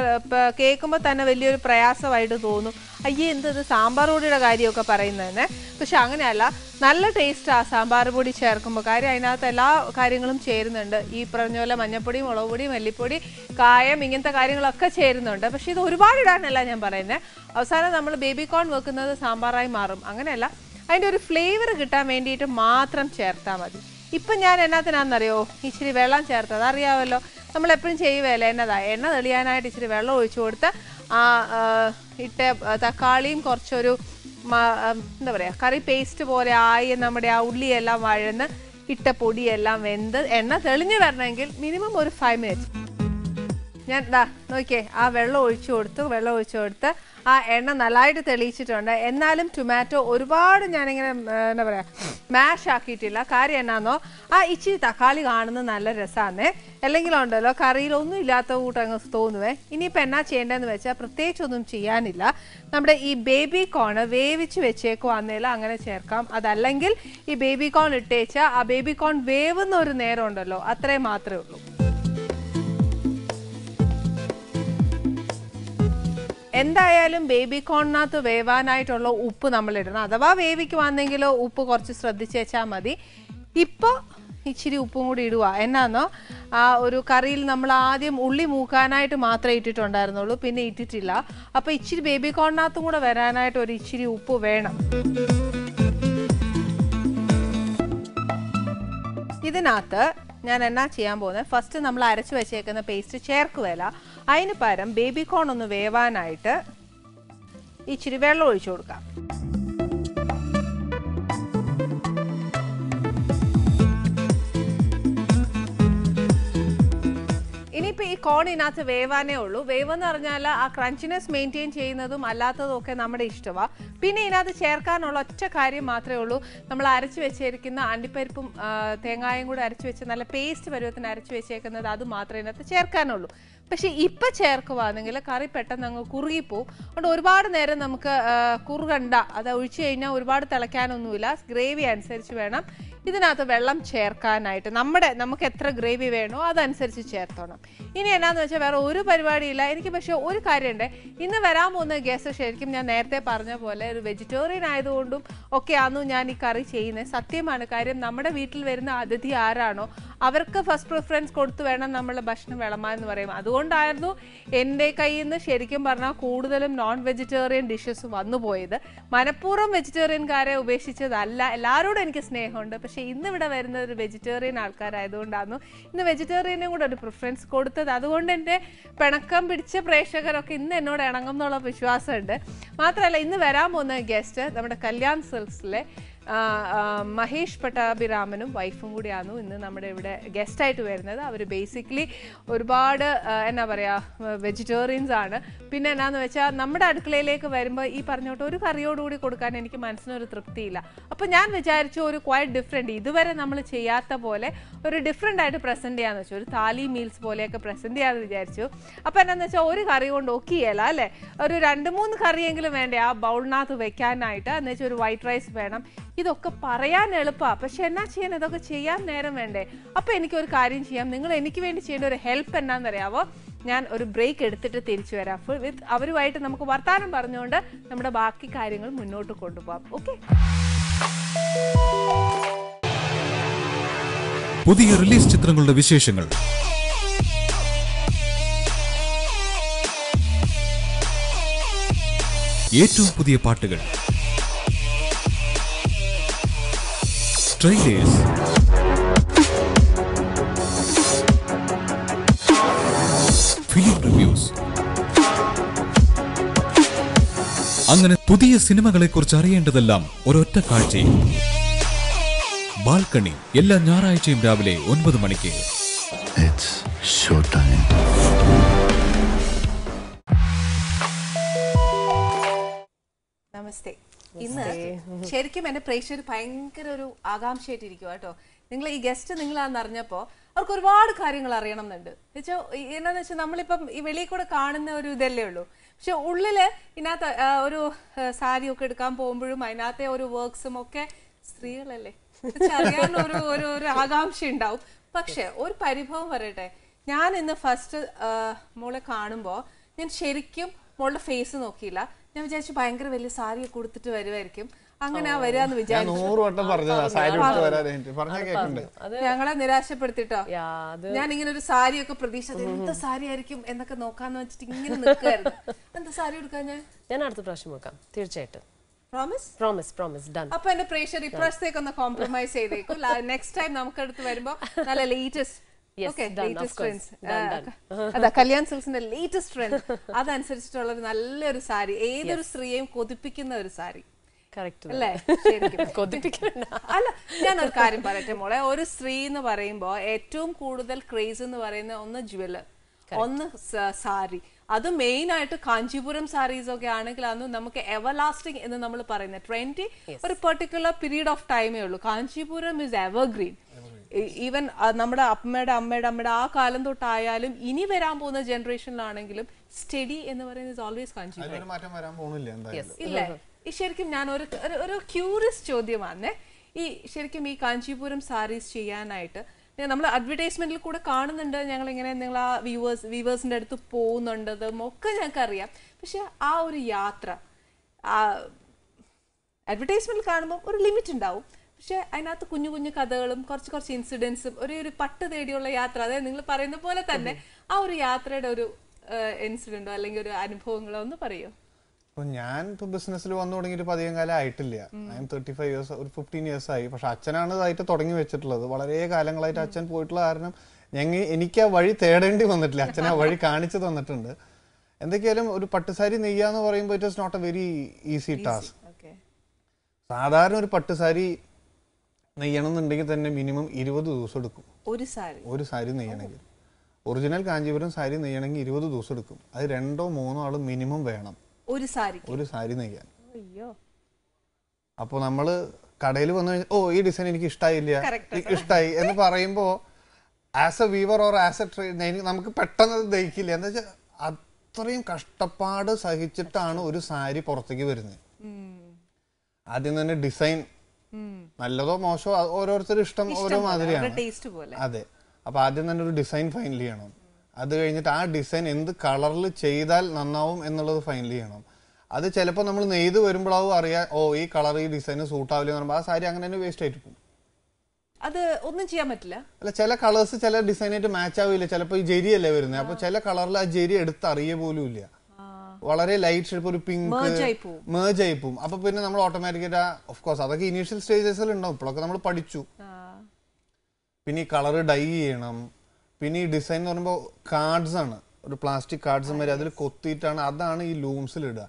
കേൾക്കുമ്പോൾ തന്നെ വലിയൊരു പ്രയാസമായിട്ട് തോന്നും അയ്യേ എന്തത് സാമ്പാർ പൊടിയുടെ കാര്യമൊക്കെ പറയുന്നതന്നെ പക്ഷെ അങ്ങനെയല്ല നല്ല ടേസ്റ്റാണ് സാമ്പാർ പൊടി ചേർക്കുമ്പോൾ കാര്യം അതിനകത്ത് എല്ലാ കാര്യങ്ങളും ചേരുന്നുണ്ട് ഈ പറഞ്ഞ പോലെ മഞ്ഞപ്പൊടി മുളക് പൊടി മല്ലിപ്പൊടി കായം ഇങ്ങനത്തെ കാര്യങ്ങളൊക്കെ ചേരുന്നുണ്ട് പക്ഷേ ഇത് ഒരുപാട് ഇടാനല്ല ഞാൻ പറയുന്നത് അവസാനം നമ്മൾ ബേബി കോൺ വെക്കുന്നത് സാമ്പാറായി മാറും അങ്ങനെയല്ല അതിൻ്റെ ഒരു ഫ്ലേവർ കിട്ടാൻ വേണ്ടിയിട്ട് മാത്രം ചേർത്താൽ മതി ഇപ്പം ഞാൻ എന്നാത്തിനാണെന്നറിയോ ഇച്ചിരി വെള്ളം ചേർത്തത് അറിയാമല്ലോ നമ്മളെപ്പോഴും ചെയ്യുകയല്ല എന്നതാ എണ്ണ തെളിയാനായിട്ട് ഇച്ചിരി വെള്ളം ഒഴിച്ചു കൊടുത്ത് ആ ഇട്ട തക്കാളിയും കുറച്ചൊരു എന്താ പറയുക കറി പേസ്റ്റ് പോലെ ആയി നമ്മുടെ ആ ഉള്ളിയെല്ലാം വഴന്ന് ഇട്ട പൊടിയെല്ലാം വെന്ത് എണ്ണ തെളിഞ്ഞു വരണമെങ്കിൽ മിനിമം ഒരു ഫൈവ് മിനിറ്റ്സ് ഞാൻ ദാ നോക്കിയേ ആ വെള്ളം ഒഴിച്ചു കൊടുത്തു വെള്ളം ഒഴിച്ചു കൊടുത്ത് ആ എണ്ണ നല്ലതായിട്ട് തെളിയിച്ചിട്ടുണ്ട് എന്നാലും ടൊമാറ്റോ ഒരുപാട് ഞാനിങ്ങനെ എന്താ പറയുക മാഷ് ആക്കിയിട്ടില്ല കാര്യം എന്നാന്നോ ആ ഇച്ചി തക്കാളി കാണുന്നത് നല്ല രസമാണേ അല്ലെങ്കിലുണ്ടല്ലോ കറിയിലൊന്നും ഇല്ലാത്ത അങ്ങ് തോന്നുവേ ഇനിയിപ്പോൾ എന്നാ ചെയ്യേണ്ടതെന്ന് വെച്ചാൽ പ്രത്യേകിച്ചൊന്നും ചെയ്യാനില്ല നമ്മുടെ ഈ ബേബി കോൺ വേവിച്ച് വെച്ചേക്കുവാന്നേൽ അങ്ങനെ ചേർക്കാം അതല്ലെങ്കിൽ ഈ ബേബി കോൺ ഇട്ടേച്ചാൽ ആ ബേബി കോൺ വേവുന്ന ഒരു നേരം ഉണ്ടല്ലോ അത്രേ മാത്രമേ ഉള്ളൂ എന്തായാലും ബേബി കോണിനകത്ത് വേവാനായിട്ടുള്ള ഉപ്പ് നമ്മൾ ഇടണം അഥവാ വന്നെങ്കിലോ ഉപ്പ് കുറച്ച് ശ്രദ്ധിച്ചേച്ചാൽ മതി ഇപ്പോൾ ഇച്ചിരി ഉപ്പും കൂടി ഇടുക എന്നാന്നോ ആ ഒരു കറിയിൽ നമ്മൾ ആദ്യം ഉള്ളി മൂക്കാനായിട്ട് മാത്രമേ ഇട്ടിട്ടുണ്ടായിരുന്നുള്ളൂ പിന്നെ ഇട്ടിട്ടില്ല അപ്പോൾ ഇച്ചിരി ബേബി കോണിനകത്തും കൂടെ വരാനായിട്ട് ഒരു ഇച്ചിരി ഉപ്പ് വേണം ഇതിനകത്ത് ഞാൻ എന്നാ ചെയ്യാൻ പോകുന്നത് ഫസ്റ്റ് നമ്മൾ അരച്ച് വെച്ചേക്കുന്ന പേസ്റ്റ് ചേർക്കുകയല്ല അതിന് പകരം ബേബി കോൺ ഒന്ന് വേവാനായിട്ട് ഇച്ചിരി വെള്ളം ഒഴിച്ചു കൊടുക്കാം ഇനിയിപ്പോ ഈ കോൺ ഇതിനകത്ത് വേവാനേ ഉള്ളൂ വേവ് എന്ന് പറഞ്ഞാൽ ആ ക്രഞ്ചിനെസ് മെയിൻറ്റെയിൻ ചെയ്യുന്നതും അല്ലാത്തതും ഒക്കെ നമ്മുടെ ഇഷ്ടമാണ് പിന്നെ ഇതിനകത്ത് ചേർക്കാനുള്ള ഒറ്റ കാര്യം മാത്രമേ ഉള്ളൂ നമ്മൾ അരച്ച് വെച്ചിരിക്കുന്ന അണ്ടിപ്പരിപ്പും തേങ്ങായും കൂടി അരച്ച് വെച്ച് നല്ല പേസ്റ്റ് പരുവത്തിന് അരച്ച് വെച്ചേക്കുന്നത് അത് മാത്രമേ ഇതിനകത്ത് ചേർക്കാനുള്ളൂ പക്ഷേ ഇപ്പം ചേർക്കുവാണെങ്കിൽ കറി പെട്ടെന്ന് അങ്ങ് കുറുകിപ്പോവും അതുകൊണ്ട് ഒരുപാട് നേരം നമുക്ക് കുറുകണ്ട അത് ഒഴിച്ചു കഴിഞ്ഞാൽ ഒരുപാട് തിളയ്ക്കാനൊന്നുമില്ല ഗ്രേവി അനുസരിച്ച് വേണം ഇതിനകത്ത് വെള്ളം ചേർക്കാനായിട്ട് നമ്മുടെ നമുക്ക് എത്ര ഗ്രേവി വേണോ അതനുസരിച്ച് ചേർത്തോണം ഇനി എന്നാന്ന് വെച്ചാൽ വേറെ ഒരു പരിപാടിയില്ല എനിക്ക് പക്ഷേ ഒരു കാര്യമുണ്ട് ഇന്ന് വരാൻ പോകുന്ന ഗസ്റ്റ് ശരിക്കും ഞാൻ നേരത്തെ പറഞ്ഞ പോലെ ഒരു വെജിറ്റേറിയൻ ആയതുകൊണ്ടും ഒക്കെ ഞാൻ ഈ കറി ചെയ്യുന്നത് സത്യമാണ് കാര്യം നമ്മുടെ വീട്ടിൽ വരുന്ന അതിഥി ആരാണോ അവർക്ക് ഫസ്റ്റ് പ്രിഫറൻസ് കൊടുത്തു വേണം നമ്മൾ ഭക്ഷണം വിളമ്പാൻ എന്ന് പറയും അതുകൊണ്ട് അതുകൊണ്ടായിരുന്നു എൻ്റെ കയ്യിൽ നിന്ന് ശരിക്കും പറഞ്ഞാൽ കൂടുതലും നോൺ വെജിറ്റേറിയൻ ഡിഷസ് വന്നു പോയത് മനഃപൂർവ്വം വെജിറ്റേറിയൻകാരെ ഉപേക്ഷിച്ചതല്ല എല്ലാവരോടും എനിക്ക് സ്നേഹമുണ്ട് പക്ഷേ ഇന്ന് ഇവിടെ വരുന്നത് ഒരു വെജിറ്റേറിയൻ ആൾക്കാരായതുകൊണ്ടായിരുന്നു ഇന്ന് വെജിറ്റേറിയനും കൂടെ ഒരു പ്രിഫറൻസ് കൊടുത്തത് അതുകൊണ്ട് എൻ്റെ പിണക്കം പിടിച്ച പ്രേക്ഷകരൊക്കെ ഇന്ന് എന്നോട് ഇണങ്ങും എന്നുള്ള വിശ്വാസമുണ്ട് മാത്രമല്ല ഇന്ന് വരാൻ പോകുന്ന ഗസ്റ്റ് നമ്മുടെ കല്യാൺ സിൽസിലെ മഹേഷ് പട്ടാഭിരാമനും വൈഫും കൂടിയാണ് ഇന്ന് നമ്മുടെ ഇവിടെ ഗസ്റ്റായിട്ട് വരുന്നത് അവർ ബേസിക്കലി ഒരുപാട് എന്നാ പറയുക വെജിറ്റേറിയൻസ് ആണ് പിന്നെ എന്നാന്ന് വെച്ചാൽ നമ്മുടെ അടുക്കളയിലേക്ക് വരുമ്പോൾ ഈ പറഞ്ഞോട്ട് ഒരു കറിയോടുകൂടി കൊടുക്കാൻ എനിക്ക് മനസ്സിനൊരു തൃപ്തിയില്ല അപ്പോൾ ഞാൻ വിചാരിച്ചു ഒരു ക്വയറ്റ് ഡിഫറെൻ്റ് ഇതുവരെ നമ്മൾ ചെയ്യാത്ത പോലെ ഒരു ഡിഫറെൻ്റ് ആയിട്ട് പ്രസൻറ്റ് ചെയ്യാന്ന് വെച്ചാൽ ഒരു താലി മീൽസ് പോലെയൊക്കെ പ്രസൻറ്റ് ചെയ്യാമെന്ന് വിചാരിച്ചു അപ്പോൾ എന്നാന്ന് വെച്ചാൽ ഒരു കറി കൊണ്ട് ചെയ്യല അല്ലേ ഒരു രണ്ട് മൂന്ന് കറിയെങ്കിലും വേണ്ടേ ആ ബൗളിനകത്ത് വെക്കാനായിട്ട് എന്ന് വെച്ചാൽ ഒരു വൈറ്റ് റൈസ് വേണം ഇതൊക്കെ പറയാൻ എളുപ്പമാണ് പക്ഷെ എന്നാ ചെയ്യാൻ ഇതൊക്കെ ചെയ്യാൻ നേരം വേണ്ടേ അപ്പോൾ എനിക്കൊരു കാര്യം ചെയ്യാം നിങ്ങൾ എനിക്ക് വേണ്ടി ചെയ്യേണ്ട ഒരു ഹെൽപ്പ് എന്നാണെന്നറിയാവോ ഞാൻ ഒരു ബ്രേക്ക് എടുത്തിട്ട് തിരിച്ചു വരാം ഫുൾ വിത്ത് അവരുമായിട്ട് നമുക്ക് വർത്താനം പറഞ്ഞുകൊണ്ട് നമ്മുടെ ബാക്കി കാര്യങ്ങൾ മുന്നോട്ട് കൊണ്ടുപോകാം ഓക്കെ പുതിയ റിലീസ് ചിത്രങ്ങളുടെ വിശേഷങ്ങൾ ഏറ്റവും പുതിയ പാട്ടുകൾ try this. ഫിലിം റിവ്യൂസ് അങ്ങനെ പുതിയ കുറിച്ച് അറിയേണ്ടതെല്ലാം ഒരൊറ്റ കാഴ്ചയിൽ ബാൽക്കണി എല്ലാ ഞായറാഴ്ചയും രാവിലെ ഒൻപത് മണിക്ക് It's ഷോ പ്രേക്ഷകർ ഭയങ്കര ഒരു ആകാംക്ഷയായിട്ടിരിക്കും കേട്ടോ നിങ്ങൾ ഈ ഗസ്റ്റ് നിങ്ങളാണെന്ന് അറിഞ്ഞപ്പോൾ അവർക്ക് ഒരുപാട് കാര്യങ്ങൾ അറിയണം എന്നുണ്ട് വെച്ചാൽ എന്നാന്ന് വെച്ചാൽ നമ്മളിപ്പം ഈ വെളിയിൽ കൂടെ കാണുന്ന ഒരു ഇതല്ലേ ഉള്ളൂ പക്ഷെ ഉള്ളിൽ ഇതിനകത്ത് ഒരു ഒക്കെ എടുക്കാൻ പോകുമ്പോഴും അതിനകത്തെ ഒരു വർക്ക്സും ഒക്കെ സ്ത്രീകളല്ലേ അറിയാൻ ഒരു ഒരു ഒരു ആകാംക്ഷ ഉണ്ടാവും പക്ഷെ ഒരു പരിഭവം പറയട്ടെ ഞാൻ ഇന്ന് ഫസ്റ്റ് മോളെ കാണുമ്പോൾ ഞാൻ ശരിക്കും മോളുടെ ഫേസ് നോക്കിയില്ല ഞാൻ വിചാരിച്ചു ഭയങ്കര വലിയ സാരിയൊക്കെ കൊടുത്തിട്ട് വരുമായിരിക്കും അങ്ങനെ വരാന്ന് വിചാരിച്ചു നൂറ് വട്ടം ഞങ്ങളെ നിരാശപ്പെടുത്തിട്ടോ ഞാൻ ഇങ്ങനെ ഒരു സാരിയൊക്കെ പ്രതീക്ഷിച്ചത് എന്ത് സാരി ആയിരിക്കും എന്നൊക്കെ നോക്കാന്ന് വെച്ചിട്ട് ഇങ്ങനെ നിൽക്കായിരുന്നു എന്താ സാരി എടുക്കാൻ ഞാൻ ഞാൻ അടുത്ത പ്രാവശ്യം നോക്കാം തീർച്ചയായിട്ടും പ്രോമിസ് പ്രോമിസ് പ്രോമിസ് ഡൺ അപ്പൊ എന്റെ പ്രേഷർ ഇപ്രാവശ്യത്തേക്ക് ഒന്ന് കോംപ്രമൈസ് ചെയ്തേക്കും നെക്സ്റ്റ് ടൈം നമുക്ക് അടുത്ത് വരുമ്പോ നല്ല ലേറ്റസ്റ്റ് അതാ കല്യാൺ ലേറ്റസ്റ്റ് ട്രെൻഡ് അതനുസരിച്ചിട്ടുള്ള നല്ലൊരു സാരി ഏതൊരു സ്ത്രീയെയും കൊതിപ്പിക്കുന്ന ഒരു സാരി അല്ലേ അല്ല ഞാനൊരു കാര്യം പറയട്ടെ മോളെ ഒരു സ്ത്രീ എന്ന് പറയുമ്പോൾ ഏറ്റവും കൂടുതൽ ക്രേസ് എന്ന് പറയുന്ന ഒന്ന് ജ്വല് ഒന്ന് സാരി അത് മെയിൻ ആയിട്ട് കാഞ്ചീപുരം സാരീസ് ഒക്കെ ആണെങ്കിൽ അന്ന് നമുക്ക് എവർ ലാസ്റ്റിംഗ് എന്ന് നമ്മൾ പറയുന്നത് ട്വന്റി ഒരു പെർട്ടിക്കുലർ പീരീഡ് ഓഫ് ടൈമേ ഉള്ളൂ Kanchipuram is evergreen even നമ്മുടെ അമ്മയുടെ അമ്മയുടെ അമ്മയുടെ ആ കാലം തൊട്ടായാലും ഇനി വരാൻ പോകുന്ന ജനറേഷനിലാണെങ്കിലും സ്റ്റഡി എന്ന് പറയുന്നത് ഓൾവേസ് കാഞ്ചീപുരം ഇല്ല ഈ ശരിക്കും ഞാൻ ഒരു ഒരു ക്യൂറിയസ് ചോദ്യമാണ് ഈ ശരിക്കും ഈ കാഞ്ചീപുരം സാരീസ് ചെയ്യാനായിട്ട് നമ്മൾ അഡ്വർടൈസ്മെന്റിൽ കൂടെ കാണുന്നുണ്ട് ഞങ്ങൾ ഇങ്ങനെ നിങ്ങൾ ആ വ്യൂവേഴ്സ് വ്യൂവേഴ്സിന്റെ അടുത്ത് പോകുന്നുണ്ടതും ഒക്കെ ഞങ്ങൾക്കറിയാം പക്ഷെ ആ ഒരു യാത്ര അഡ്വർടൈസ്മെന്റിൽ കാണുമ്പോൾ ഒരു ലിമിറ്റ് ഉണ്ടാവും പക്ഷെ അതിനകത്ത് കുഞ്ഞു കുഞ്ഞു കഥകളും കുറച്ച് കുറച്ച് ഇൻസിഡൻസും ഒരു ഒരു പട്ട് തേടിയുള്ള യാത്ര അതായത് നിങ്ങൾ പറയുന്ന പോലെ തന്നെ ആ ഒരു യാത്രയുടെ ഒരു ഇൻസിഡന്റോ അല്ലെങ്കിൽ ഒരു അനുഭവങ്ങളോ ഒന്ന് പറയോ അപ്പൊ ഞാൻ ഇപ്പൊ ബിസിനസ്സിൽ വന്നു തുടങ്ങിയിട്ട് അധികം കാലം ആയിട്ടില്ല I am thirty five years ഒരു ഫിഫ്റ്റീൻ ഇയേഴ്സ് ആയി പക്ഷെ അച്ഛനാണ് ഇതായിട്ട് തുടങ്ങി വെച്ചിട്ടുള്ളത് വളരെ കാലങ്ങളായിട്ട് അച്ഛൻ പോയിട്ടുള്ള കാരണം ഞങ്ങൾ എനിക്ക് ആ വഴി തേടേണ്ടി വന്നിട്ടില്ല അച്ഛൻ ആ വഴി കാണിച്ചു തന്നിട്ടുണ്ട് എന്തൊക്കെയാലും ഒരു പട്ടുസാരി നെയ്യാന്ന് പറയുമ്പോൾ it is not a very easy task സാധാരണ ഒരു പട്ടുസാരി നെയ്യണം എന്നുണ്ടെങ്കിൽ തന്നെ മിനിമം ഇരുപത് ദിവസം എടുക്കും ഒരു സാരി ഒരു സാരി നെയ്യണമെങ്കിൽ ഒറിജിനൽ കാഞ്ചീപുരം സാരി നെയ്യണമെങ്കിൽ ഇരുപത് ദിവസം എടുക്കും അത് രണ്ടോ മൂന്നോ ആളും മിനിമം വേണം ഒരു സാരി ഒരു സാരി നെയ്യാൻ അപ്പൊ നമ്മള് നമ്മൾ കടയിൽ വന്നു ഓ ഈ ഡിസൈൻ എനിക്ക് ഇഷ്ടായില്ല ഇഷ്ടായി എന്ന് പറയുമ്പോ as a weaver or as a train നമുക്ക് പെട്ടെന്ന് ദഹിക്കില്ല എന്താ വെച്ചാൽ അത്രയും കഷ്ടപ്പാട് സഹിച്ചിട്ടാണ് ഒരു സാരി പുറത്തേക്ക് വരുന്നത് ആദ്യം തന്നെ ഡിസൈൻ നല്ലതോ മോശമോ ഓരോരുത്തരും ഇഷ്ടം ഓരോ മാതിരിയാണ് അതെ അപ്പൊ ആദ്യം തന്നെ ഒരു ഡിസൈൻ ഫൈനൽ ചെയ്യണം അത് കഴിഞ്ഞിട്ട് ആ ഡിസൈൻ എന്ത് കളറിൽ ചെയ്താൽ നന്നാവും എന്നുള്ളത് ഫൈനൽ ചെയ്യണം അത് ചിലപ്പോൾ നമ്മൾ നെയ്ത് വരുമ്പോഴാവും അറിയാം ഓ ഈ കളർ ഈ ഡിസൈന് സൂട്ടാവില്ല എന്ന് പറയുമ്പോൾ ആ സാരി അങ്ങനെ തന്നെ വേസ്റ്റ് ആയിട്ട് പോകും അത് ഒന്നും ചെയ്യാൻ പറ്റില്ല അല്ല ചില കളേഴ്സ് ചില ഡിസൈനായിട്ട് മാച്ച് ആവില്ല ചിലപ്പോൾ ഈ ജെരി അല്ലേ വരുന്നത് അപ്പോൾ ചില കളറിൽ ആ ജെരി എടുത്ത് അറിയ പോലും ഇല്ല വളരെ ലൈറ്റ് ഷെയ്പ്പ് ഒരു പിങ്ക് മേജ് ആയി പോവും അപ്പൊ പിന്നെ നമ്മൾ ഓട്ടോമാറ്റിക്കായിട്ട് ഓഫ് കോഴ്സ് അതൊക്കെ ഇനീഷ്യൽ സ്റ്റേജസിൽ ഉണ്ടാവും ഇപ്പോഴൊക്കെ നമ്മൾ പഠിച്ചു പിന്നെ ഈ കളർ ഡൈ ചെയ്യണം പിന്നെ ഈ ഡിസൈൻ എന്ന് പറയുമ്പോൾ കാർഡ്സ് ആണ് ഒരു പ്ലാസ്റ്റിക് കാർഡ്സ് വരെ അതിൽ കൊത്തിയിട്ടാണ് അതാണ് ഈ ലൂംസിൽ ഇടുക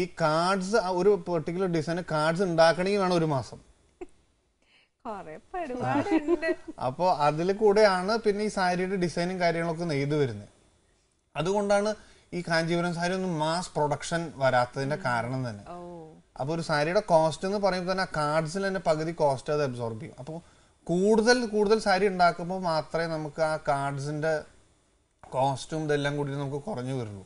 ഈ കാർഡ്സ് ഒരു പെർട്ടിക്കുലർ ഡിസൈൻ കാർഡ്സ് ഉണ്ടാക്കണമെങ്കിൽ വേണം ഒരു മാസം അപ്പോ അതിൽ കൂടെയാണ് പിന്നെ ഈ സാരിയുടെ ഡിസൈനും കാര്യങ്ങളൊക്കെ നെയ്ത് വരുന്നത് അതുകൊണ്ടാണ് ഈ കാഞ്ചീപുരം സാരി ഒന്നും മാസ് പ്രൊഡക്ഷൻ വരാത്തതിന്റെ കാരണം തന്നെ അപ്പോൾ ഒരു സാരിയുടെ കോസ്റ്റ് എന്ന് പറയുമ്പോൾ തന്നെ കാർഡ്സിൽ തന്നെ പകുതി കോസ്റ്റ് അത് അബ്സോർബ് ചെയ്യും അപ്പോൾ കൂടുതൽ കൂടുതൽ സാരി ഉണ്ടാക്കുമ്പോൾ മാത്രമേ നമുക്ക് ആ കാർഡ്സിന്റെ കോസ്റ്റും ഇതെല്ലാം കൂടി നമുക്ക് കുറഞ്ഞു വരുള്ളൂ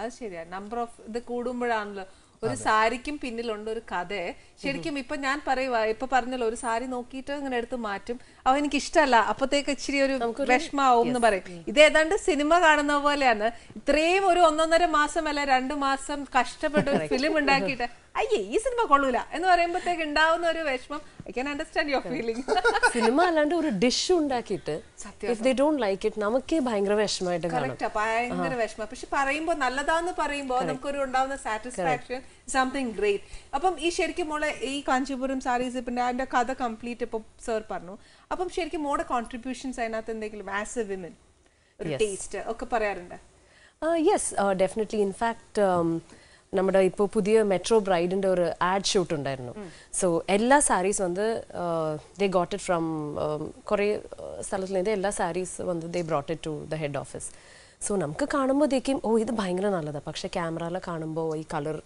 അത് ശരിയാ നമ്പർ ഓഫ് ഇത് കൂടുമ്പോഴാണല്ലോ ഒരു സാരിക്കും പിന്നിലുണ്ട് ഒരു കഥ ശരിക്കും ഇപ്പൊ ഞാൻ പറയുക ഇപ്പൊ പറഞ്ഞല്ലോ ഒരു സാരി നോക്കിയിട്ട് ഇങ്ങനെ എടുത്ത് മാറ്റും അവ എനിക്ക് ഇഷ്ടമല്ല അപ്പത്തേക്ക് ഇച്ചിരി ഒരു വിഷമാവും എന്ന് പറയും ഇത് ഏതാണ്ട് സിനിമ കാണുന്ന പോലെയാണ് ഇത്രയും ഒരു ഒന്നൊന്നര മാസം അല്ല രണ്ടു മാസം കഷ്ടപ്പെട്ട ഒരു ഫിലിം ഉണ്ടാക്കിയിട്ട് അയ്യേ ഈ സിനിമ കൊള്ളൂല എന്ന് പറയുമ്പോഴത്തേക്ക് ഉണ്ടാവുന്ന ഒരു വിഷമം I can understand your feeling cinema അല്ലാണ്ട് ഒരു ഡിഷ് ഉണ്ടാക്കിയിട്ട് if they don't like it നമുക്ക് ഭയങ്കര വിഷമമായിട്ട് കറക്റ്റാ ഭയങ്കര വിഷമം പക്ഷെ പറയുമ്പോൾ നല്ലതാന്ന് പറയുമ്പോൾ നമുക്കൊരു ഉണ്ടാവുന്ന സാറ്റിസ്ഫാക്ഷൻ സംതിങ് ഗ്രേറ്റ് അപ്പം ഈ ശരിക്കും മോളെ ഈ കാഞ്ചീപുരം സാരീസ് പിന്നെ അതിന്റെ കഥ കംപ്ലീറ്റ് ഇപ്പം സർ പറഞ്ഞു അപ്പം ശരിക്കും മോടെ കോൺട്രിബ്യൂഷൻസ് അതിനകത്ത് എന്തെങ്കിലും ആസ് എ വിമൻ ടേസ്റ്റ് ഒക്കെ പറയാറുണ്ട് യെസ് ഡെഫിനറ്റ്ലി ഇൻഫാക്ട് നമ്മുടെ ഇപ്പോൾ പുതിയ മെട്രോ ബ്രൈഡിൻ്റെ ഒരു ആഡ് ഷൂട്ട് ഉണ്ടായിരുന്നു സോ എല്ലാ സാരീസ് വന്ന് ദേ ഗോട്ട് ഇറ്റ് ഫ്രം കുറേ നിന്ന് എല്ലാ സാരീസ് വന്ന് they brought it to the head office so നമുക്ക് കാണുമ്പോഴത്തേക്കും ഓ ഇത് ഭയങ്കര നല്ലതാണ് പക്ഷേ ക്യാമറയിൽ കാണുമ്പോൾ ഈ കളർ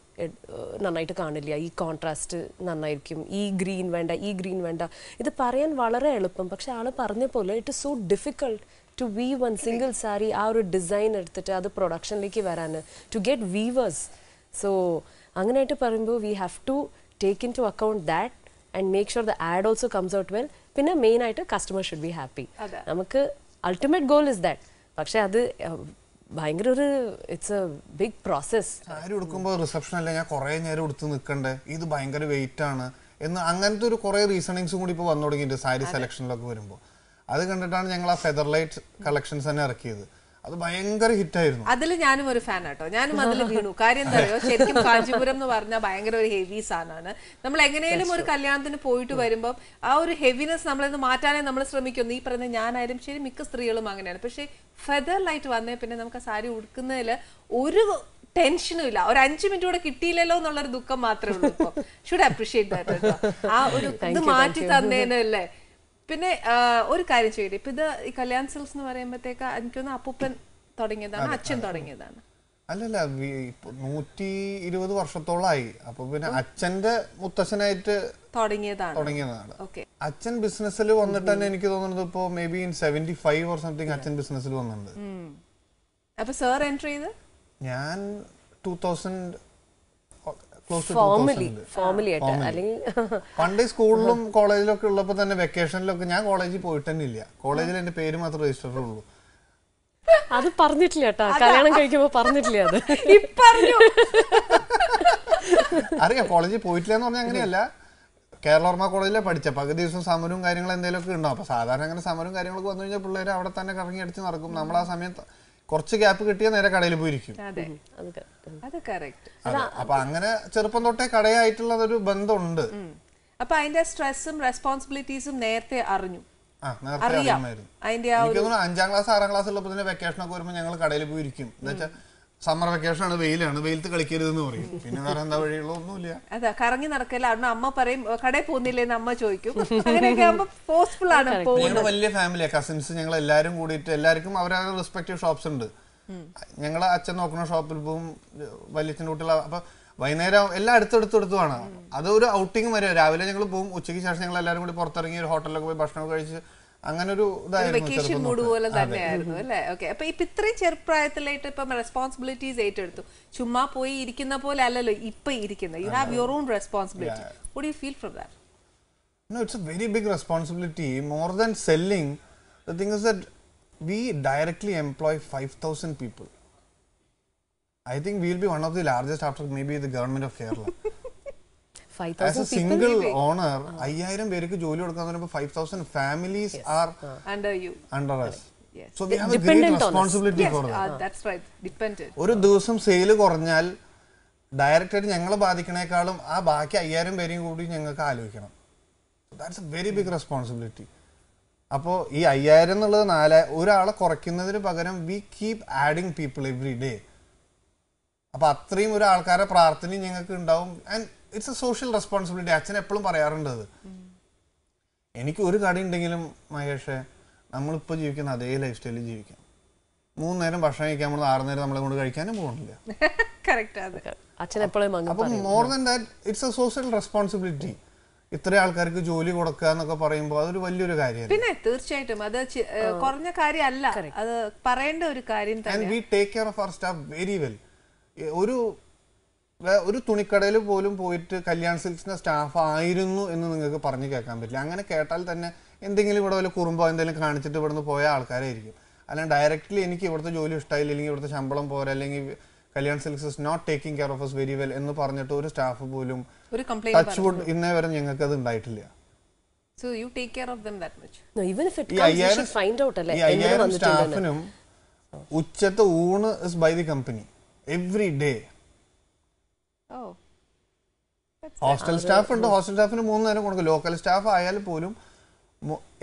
നന്നായിട്ട് കാണില്ല ഈ കോൺട്രാസ്റ്റ് നന്നായിരിക്കും ഈ ഗ്രീൻ വേണ്ട ഈ ഗ്രീൻ വേണ്ട ഇത് പറയാൻ വളരെ എളുപ്പം പക്ഷേ ആൾ പറഞ്ഞ പോലെ it so difficult to weave one single sari ആ ഒരു ഡിസൈൻ എടുത്തിട്ട് അത് പ്രൊഡക്ഷനിലേക്ക് വരാൻ ടു ഗെറ്റ് വീവേഴ്സ് സോ അങ്ങനെയായിട്ട് പറയുമ്പോൾ we have to take into account that and make sure the ad also comes out well പിന്നെ മെയിൻ ആയിട്ട് കസ്റ്റമർ ഷുഡ് ബി ഹാപ്പി നമുക്ക് അൾട്ടിമേറ്റ് ഗോൾ ഇസ് ദാറ്റ് പക്ഷെ അത് ഭയങ്കര ഒരു it's a big process sari ഉടുക്കുമ്പോൾ റിസപ്ഷൻ അല്ല ഞാൻ കുറേ നേരം ഉടുത്ത് നിൽക്കണ്ടേ ഇത് ഭയങ്കര വെയിറ്റ് ആണ് എന്ന് അങ്ങനത്തെ ഒരു കുറേ റീസണിങ്സും കൂടി ഇപ്പോൾ വന്നു തുടങ്ങിയിട്ടുണ്ട് സാരി സെലക്ഷനിലൊക്കെ വരുമ്പോൾ അത് കണ്ടിട്ടാണ് ഞങ്ങൾ ആ ഫെദർ ലൈറ്റ് കളക്ഷൻസ് തന്നെ ഇറക്കിയത് അത് ഭയങ്കര ഹിറ്റായിരുന്നു അതിൽ ഞാനും ഒരു ഫാൻ ആട്ടോ ഞാനും അതിൽ വീണു കാര്യം എന്താ പറയുക ശരിക്കും കാഞ്ചീപുരം എന്ന് പറഞ്ഞാൽ ഭയങ്കര ഒരു ഹെവി സാധനമാണ് നമ്മൾ എങ്ങനെയും ഒരു കല്യാണത്തിന് പോയിട്ട് വരുമ്പോൾ ആ ഒരു ഹെവിനെസ് നമ്മളിന്ന് മാറ്റാനേ നമ്മൾ ശ്രമിക്കുന്നു ഈ പറയുന്ന ഞാനായാലും ശരി മിക്ക സ്ത്രീകളും അങ്ങനെയാണ് പക്ഷേ ഫെദർ ലൈറ്റ് വന്നേ പിന്നെ നമുക്ക് ആ സാരി ഉടുക്കുന്നതിൽ ഒരു ടെൻഷനും ഇല്ല ഒരു അഞ്ചു മിനിറ്റ് കൂടെ കിട്ടിയില്ലല്ലോ എന്നുള്ള ഒരു ദുഃഖം മാത്രമേ ഉള്ളൂ ഷുഡ് അപ്രീഷിയേറ്റ് ദാറ്റ് ആ ഒരു ഇത് മാറ്റി തന്നേനല്ലേ പിന്നെ ഒരു കാര്യം ചെയ്യട്ടെ ഇപ്പൊ ഇത് ഈ കല്യാൺ സെൽസ് എന്ന് പറയുമ്പോഴത്തേക്ക് എനിക്കൊന്ന് അപ്പൂപ്പൻ തുടങ്ങിയതാണ് അച്ഛൻ തുടങ്ങിയതാണ് അല്ലല്ല നൂറ്റി ഇരുപത് വർഷത്തോളായി അപ്പൊ പിന്നെ അച്ഛന്റെ മുത്തച്ഛനായിട്ട് തുടങ്ങിയതാണ് തുടങ്ങിയതാണ് അച്ഛൻ ബിസിനസ്സിൽ വന്നിട്ട് തന്നെ എനിക്ക് തോന്നുന്നത് ഇപ്പോ maybe in seventy five or something അച്ഛൻ ബിസിനസ്സിൽ വന്നിട്ടുണ്ട് അപ്പൊ സാർ എൻട്രി ചെയ്ത് ഞാൻ ടൂ തൗസൻഡ് അല്ലെങ്കിൽ പണ്ട് സ്കൂളിലും കോളേജിലും ഒക്കെ ഉള്ളപ്പോ തന്നെ വെക്കേഷനിലൊക്കെ ഞാൻ കോളേജിൽ പോയിട്ട് തന്നെ ഇല്ല കോളേജിൽ എന്റെ പേര് മാത്രമേ രജിസ്റ്റർ ഉള്ളൂ അത് പറഞ്ഞിട്ടില്ല കേട്ടോ കല്യാണം കഴിക്കുമ്പോ പറഞ്ഞിട്ടില്ല അത് അറിയാം കോളേജിൽ പോയിട്ടില്ല എന്ന് പറഞ്ഞാൽ അങ്ങനെയല്ല കേരളോർമ്മ കോളേജിലെ പഠിച്ച പകുതി ദിവസം സമരവും കാര്യങ്ങളും എന്തെങ്കിലുമൊക്കെ ഉണ്ടാവും അപ്പൊ സാധാരണ അങ്ങനെ സമരവും കാര്യങ്ങളൊക്കെ വന്നു കഴിഞ്ഞാൽ പിള്ളേർ അവിടെ തന്നെ കറങ്ങി അടിച്ച് നടക്കും നമ്മൾ ആ സമയത്ത് കുറച്ച് ഗ്യാപ്പ് കിട്ടിയാൽ നേരെ കടയിൽ പോയിരിക്കും അപ്പൊ അങ്ങനെ ചെറുപ്പം തൊട്ടേ കടയായിട്ടുള്ള ഒരു ബന്ധമുണ്ട് അപ്പൊ അതിന്റെ സ്ട്രെസ്സും റെസ്പോൺസിബിലിറ്റീസും നേരത്തെ അറിഞ്ഞു അഞ്ചാം ക്ലാസ് ആറാം ക്ലാസ് ഉള്ളപ്പോ വെക്കേഷൻ ഒക്കെ വരുമ്പോ ഞങ്ങൾ കടയിൽ പോയിരിക്കും എന്താ വെച്ചാൽ സമ്മർ വെക്കേഷൻ ആണ് വെയിലാണ് വെയിലത്ത് കളിക്കരുതെന്ന് പറയും പിന്നെ വേറെ എന്താ വഴിയുള്ള ഒന്നുമില്ല അതെ കറങ്ങി നടക്കല്ല അന്ന് അമ്മ പറയും കടയിൽ എന്ന് അമ്മ ചോദിക്കും ആണ് വലിയ ഫാമിലിയാണ് കസിൻസ് ഞങ്ങൾ എല്ലാരും കൂടിയിട്ട് എല്ലാവർക്കും അവരവരുടെ റെസ്പെക്റ്റീവ് ഷോപ്സ് ഉണ്ട് ഞങ്ങൾ അച്ഛൻ നോക്കുന്ന ഷോപ്പിൽ പോകും വലിയ കുട്ടികൾ അപ്പൊ വൈകുന്നേരം എല്ലാം അടുത്തടുത്തടുത്തുമാണ് അതൊരു ഔട്ടിങ് വരെ രാവിലെ ഞങ്ങൾ പോകും ഉച്ചയ്ക്ക് ശേഷം ഞങ്ങൾ എല്ലാവരും കൂടി പുറത്തിറങ്ങി ഒരു ഹോട്ടലിലൊക്കെ പോയി ഭക്ഷണം കഴിച്ച് അങ്ങനെ ഒരു വെക്കേഷൻ മൂഡ് പോലെ തന്നെയായിരുന്നു അല്ലേ ഓക്കെ അപ്പൊ ഇപ്പൊ ഇത്രയും ചെറുപ്രായത്തിലായിട്ട് ഇപ്പം റെസ്പോൺസിബിലിറ്റീസ് ഏറ്റെടുത്തു ചുമ്മാ പോയി ഇരിക്കുന്ന പോലെ അല്ലല്ലോ ഇപ്പൊ ഇരിക്കുന്നത് you have your own responsibility would you feel from that No, it's a very big responsibility. More than selling, the thing is that we directly employ 5,000 people. I think we'll be one of the largest after maybe the government of Kerala. Single owner അയ്യായിരം പേർക്ക് ജോലി കൊടുക്കാൻ five thousand families are under us so we have responsibility for ഒരു ദിവസം sale കുറഞ്ഞാൽ ഡയറക്റ്റായിട്ട് ഞങ്ങളെ ബാധിക്കണേക്കാളും ആ ബാക്കി അയ്യായിരം പേരെയും കൂടി ഞങ്ങൾക്ക് ആലോചിക്കണം that's a very big responsibility അപ്പോൾ ഈ അയ്യായിരം എന്നുള്ളത് നാല് ഒരാളെ കുറയ്ക്കുന്നതിന് പകരം we keep adding people every day അപ്പൊ അത്രയും ഒരു ആൾക്കാരെ പ്രാർത്ഥനയും ഞങ്ങൾക്ക് ഉണ്ടാവും and it's a social responsibility അച്ഛൻ എപ്പോഴും പറയാറുണ്ട് എനിക്ക് ഒരു കടി ഉണ്ടെങ്കിലും മഹേഷേ നമ്മളിപ്പോൾ ജീവിക്കുന്ന അതേ ലൈഫ് സ്റ്റൈലിൽ ജീവിക്കാം മൂന്ന് നേരം ഭക്ഷണം കഴിക്കാൻ നമ്മൾ ആറ് നേരം നമ്മളെ കൊണ്ട് കഴിക്കാനും പോകണില്ല അപ്പം more than that it's a social responsibility ഇത്ര ആൾക്കാർക്ക് ജോലി കൊടുക്കുക എന്നൊക്കെ പറയുമ്പോൾ അതൊരു വലിയൊരു കാര്യമാണ് പിന്നെ തീർച്ചയായിട്ടും അത് കുറഞ്ഞ കാര്യമല്ല അത് പറയേണ്ട ഒരു കാര്യം we take care of our staff very well ഒരു ഒരു തുണിക്കടയിൽ പോലും പോയിട്ട് കല്യാൺ സിൽക്സിന്റെ സ്റ്റാഫ് ആയിരുന്നു എന്ന് നിങ്ങൾക്ക് പറഞ്ഞു കേൾക്കാൻ പറ്റില്ല അങ്ങനെ കേട്ടാൽ തന്നെ എന്തെങ്കിലും ഇവിടെ വല്ല കുറുമ്പോ എന്തെങ്കിലും കാണിച്ചിട്ട് നിന്ന് പോയ ആൾക്കാരായിരിക്കും അല്ലെങ്കിൽ ഡയറക്റ്റ്ലി എനിക്ക് ഇവിടുത്തെ ജോലി ഇഷ്ടമായില്ല അല്ലെങ്കിൽ ഇവിടുത്തെ ശമ്പളം പോരാ അല്ലെങ്കിൽ Kalyan Silks is not taking care of us very well എന്ന് പറഞ്ഞിട്ട് ഒരു സ്റ്റാഫ് പോലും ടച്ച് വുഡ് ഇന്നേ വരെ ഞങ്ങൾക്ക് അത് ഉണ്ടായിട്ടില്ല സ്റ്റാഫിനും ഉച്ചത്തെ ഊണ് is by the company every day hostel staff ഉണ്ട് ഹോസ്റ്റൽ സ്റ്റാഫിന് മൂന്ന് നേരം കൊടുക്കും ലോക്കൽ സ്റ്റാഫ് ആയാൽ പോലും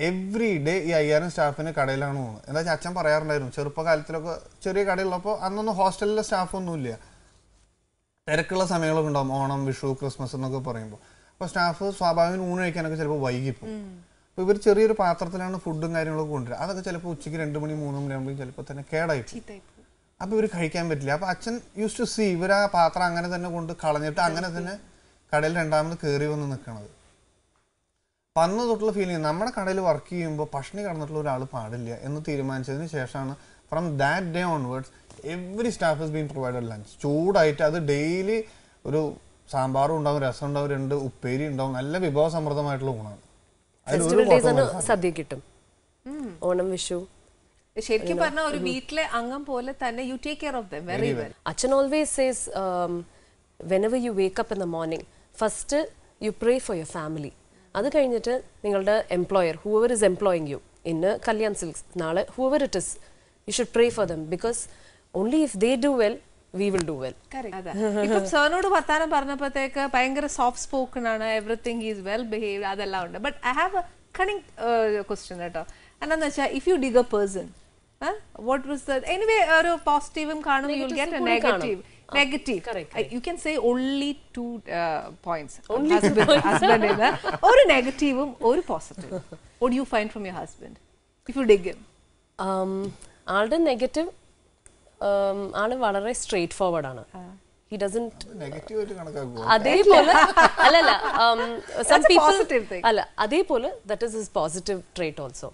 എവ്രി ഡേ ഈ അയ്യായിരം സ്റ്റാഫിന് കടയിലാണ് പോകുന്നത് എന്താ വെച്ചാൽ അച്ഛൻ പറയാറുണ്ടായിരുന്നു ചെറുപ്പകാലത്തിലൊക്കെ ചെറിയ കടയുള്ളപ്പോൾ അന്നൊന്നും ഹോസ്റ്റലിലെ സ്റ്റാഫൊന്നുമില്ല തിരക്കുള്ള സമയങ്ങളൊക്കെ ഉണ്ടാവും ഓണം വിഷു ക്രിസ്മസ് എന്നൊക്കെ പറയുമ്പോൾ അപ്പോൾ സ്റ്റാഫ് സ്വാഭാവികം ഊണ് കഴിക്കാനൊക്കെ ചിലപ്പോൾ വൈകിപ്പോകും അപ്പോൾ ഇവർ ചെറിയൊരു പാത്രത്തിലാണ് ഫുഡും കാര്യങ്ങളൊക്കെ കൊണ്ടുവരിക അതൊക്കെ ചിലപ്പോൾ ഉച്ചയ്ക്ക് രണ്ട് മണി മൂന്ന് ആകുമ്പോഴും ചിലപ്പോൾ തന്നെ കേടായി അപ്പോൾ ഇവർ കഴിക്കാൻ പറ്റില്ല അപ്പോൾ അച്ഛൻ യൂസ് ടു സി ഇവർ ആ പാത്രം അങ്ങനെ തന്നെ കൊണ്ട് കളഞ്ഞിട്ട് അങ്ങനെ തന്നെ കടയിൽ രണ്ടാമത് കയറി വന്ന് നിൽക്കണത് അപ്പം അന്ന് തൊട്ടുള്ള ഫീലിംഗ് നമ്മുടെ കടയിൽ വർക്ക് ചെയ്യുമ്പോൾ പഷ്ണി കടന്നിട്ടുള്ള ഒരാൾ പാടില്ല എന്ന് തീരുമാനിച്ചതിന് ശേഷമാണ് from that day onwards every staff is been provided lunch ചൂടായിട്ട് അത് ഡെയിലി ഒരു സാമ്പാറും ഉണ്ടാവും രസം ഉണ്ടാവും രണ്ട് ഉപ്പേരി ഉണ്ടാവും നല്ല വിഭവസമൃദ്ധമായിട്ടുള്ള ഗുണമാണ് സദ്യ കിട്ടും ഓണം വിഷു ശരിക്കും പറഞ്ഞ ഒരു വീട്ടിലെ അംഗം പോലെ തന്നെ you take care of them very well അച്ഛൻ always says whenever you wake up in the morning first you pray for your family അത് കഴിഞ്ഞിട്ട് നിങ്ങളുടെ employer whoever is employing you ഇന്ന് കല്യാൺ സിൽക്സ് നാളെ whoever it is you should pray for them because only if they do well we will do well ഇപ്പം സാറിനോട് വർത്താനം പറഞ്ഞപ്പോഴത്തേക്ക് ഭയങ്കര സോഫ്റ്റ് സ്പോക്കൺ ആണ് എവറിത്തിങ് ഈസ് വെൽ ബിഹേവ് അതെല്ലാം ഉണ്ട് but I have a cunning question കേട്ടോ എന്താണെന്ന് വെച്ചാൽ if you dig a person what was anyway ഒരു പോസിറ്റീവും കാണും you get a negative negative you can say only two points husband ഒരു നെഗറ്റീവും ഒരു positive vote you find from your husband if you dig ആളുടെ നെഗറ്റീവ് um, ആള് വളരെ straight forward ആണ് ഹി അതേപോലെ അല്ലല്ല സം um, പീപ്പിൾ അല്ല അതേപോലെ that is his positive trait also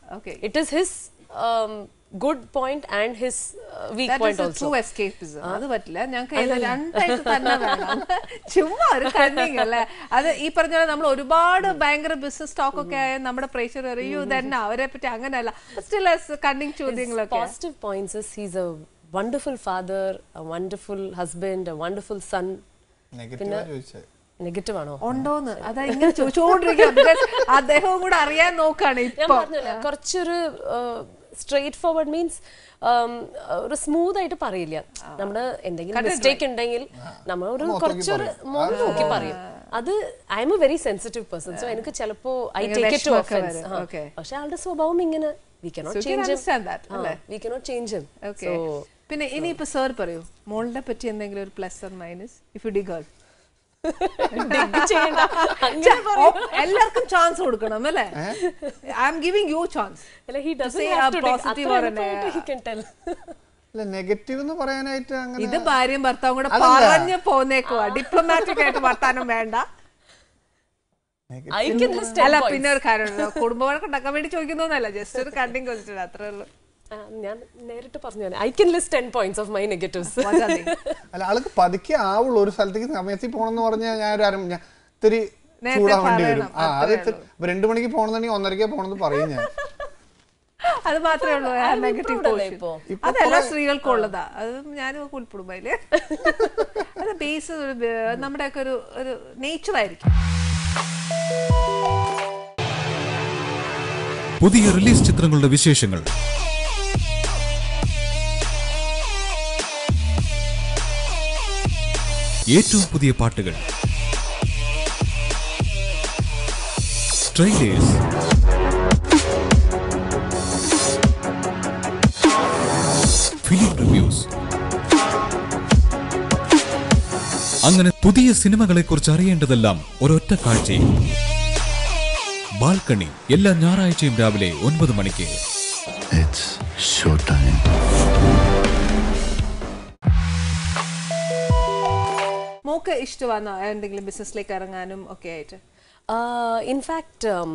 it is his good point and his weak point also true escapism അത് പറ്റില്ല ഞങ്ങൾക്ക് രണ്ടായിട്ട് തന്നെ വേണം ചുമ്മാ ഒരു കണ്ണിങ് അല്ലേ അത് ഈ പറഞ്ഞ നമ്മൾ ഒരുപാട് ഭയങ്കര ബിസിനസ് സ്റ്റോക്ക് ഒക്കെ ആയ നമ്മുടെ പ്രേക്ഷകർ അറിയൂ തന്നെ അവരെ പറ്റി അങ്ങനെയല്ല സ്റ്റിൽ കണ്ണിങ് ചോദ്യങ്ങളൊക്കെ positive points is he's a wonderful father a wonderful husband a wonderful son പിന്നെ നെഗറ്റീവ് ആണോ ഉണ്ടോന്ന് അതാ ഇങ്ങനെ ചോദിച്ചോണ്ടിരിക്കുക അദ്ദേഹവും കൂടെ അറിയാൻ നോക്കാണ് ഇപ്പൊ കുറച്ചൊരു സ്ട്രേറ്റ് ഫോർവേഡ് മീൻസ് ഒരു സ്മൂത്ത് ആയിട്ട് പറയില്ല നമ്മള് എന്തെങ്കിലും മിസ്റ്റേക്ക് ഉണ്ടെങ്കിൽ നമ്മൾ ഒരു കുറച്ചൊരു മോൻ നോക്കി പറയും അത് I am a very sensitive person so എനിക്ക് ചിലപ്പോ I take it to offense പക്ഷെ ആളുടെ സ്വഭാവം ഇങ്ങനെ we cannot change we cannot change പിന്നെ ഇനിയിപ്പോ സർ പറയൂ മോളുടെ പറ്റി എന്തെങ്കിലും ഒരു plus or minus if you the girl എല്ലാവർക്കും ചാൻസ് കൊടുക്കണം അല്ലേ I am giving you chance negative എന്ന് പറയാനായിട്ട് അങ്ങനെ ഇത് ഭാര്യയും ഭർത്താവും കൂടെ പറഞ്ഞു പോന്നേക്കുക ഡിപ്ലോമാറ്റിക് ആയിട്ട് വർത്താനം വേണ്ട അല്ല പിന്നെ ഒരു കാര്യമുണ്ടോ കുടുംബ വേണ്ടി ചോദിക്കുന്നല്ല ജസ്റ്റ് ഒരു കണ്ടിങ് ക്വസ്റ്റ്യൻ അത്രേ ഉള്ളൂ ഞാൻ നേരിട്ട് പറഞ്ഞു I can list ten points of my negatives അല്ല ആൾക്ക് പതുക്കെ ആവുള്ളൂ ഒരു സ്ഥലത്തേക്ക് സമയത്തിൽ പോകണമെന്ന് പറഞ്ഞാൽ ഞാൻ ഒരു അര ഇത്തിരി ചൂടാ വണ്ടി വരും ആ അത് രണ്ടു മണിക്ക് പോകണമെന്നുണ്ടെങ്കിൽ ഒന്നരക്കേ പോകണമെന്ന് പറയും ഞാൻ അത് മാത്രമേ ഉള്ളൂ നെഗറ്റീവ് അതെല്ലാം സ്ത്രീകൾക്കും ഉള്ളതാ അത് ഞാനും ഒക്കെ ഉൾപ്പെടും അതില് അത് ബേസ് ഒക്കെ ഒരു ഒരു നേച്ചർ ആയിരിക്കും പുതിയ റിലീസ് ചിത്രങ്ങളുടെ വിശേഷങ്ങൾ ഏറ്റവും പുതിയ പാട്ടുകൾ അങ്ങനെ പുതിയ സിനിമകളെക്കുറിച്ച് അറിയേണ്ടതെല്ലാം ഒരൊറ്റ കാഴ്ചയിൽ ബാൽക്കണി എല്ലാ ഞായറാഴ്ചയും രാവിലെ ഒൻപത് മണിക്ക് It's ഒക്കെ ഇഷ്ടമാണ് എന്തെങ്കിലും ബിസിനസ്സിലേക്ക് ഇറങ്ങാനും ഒക്കെ ആയിട്ട് in fact uh,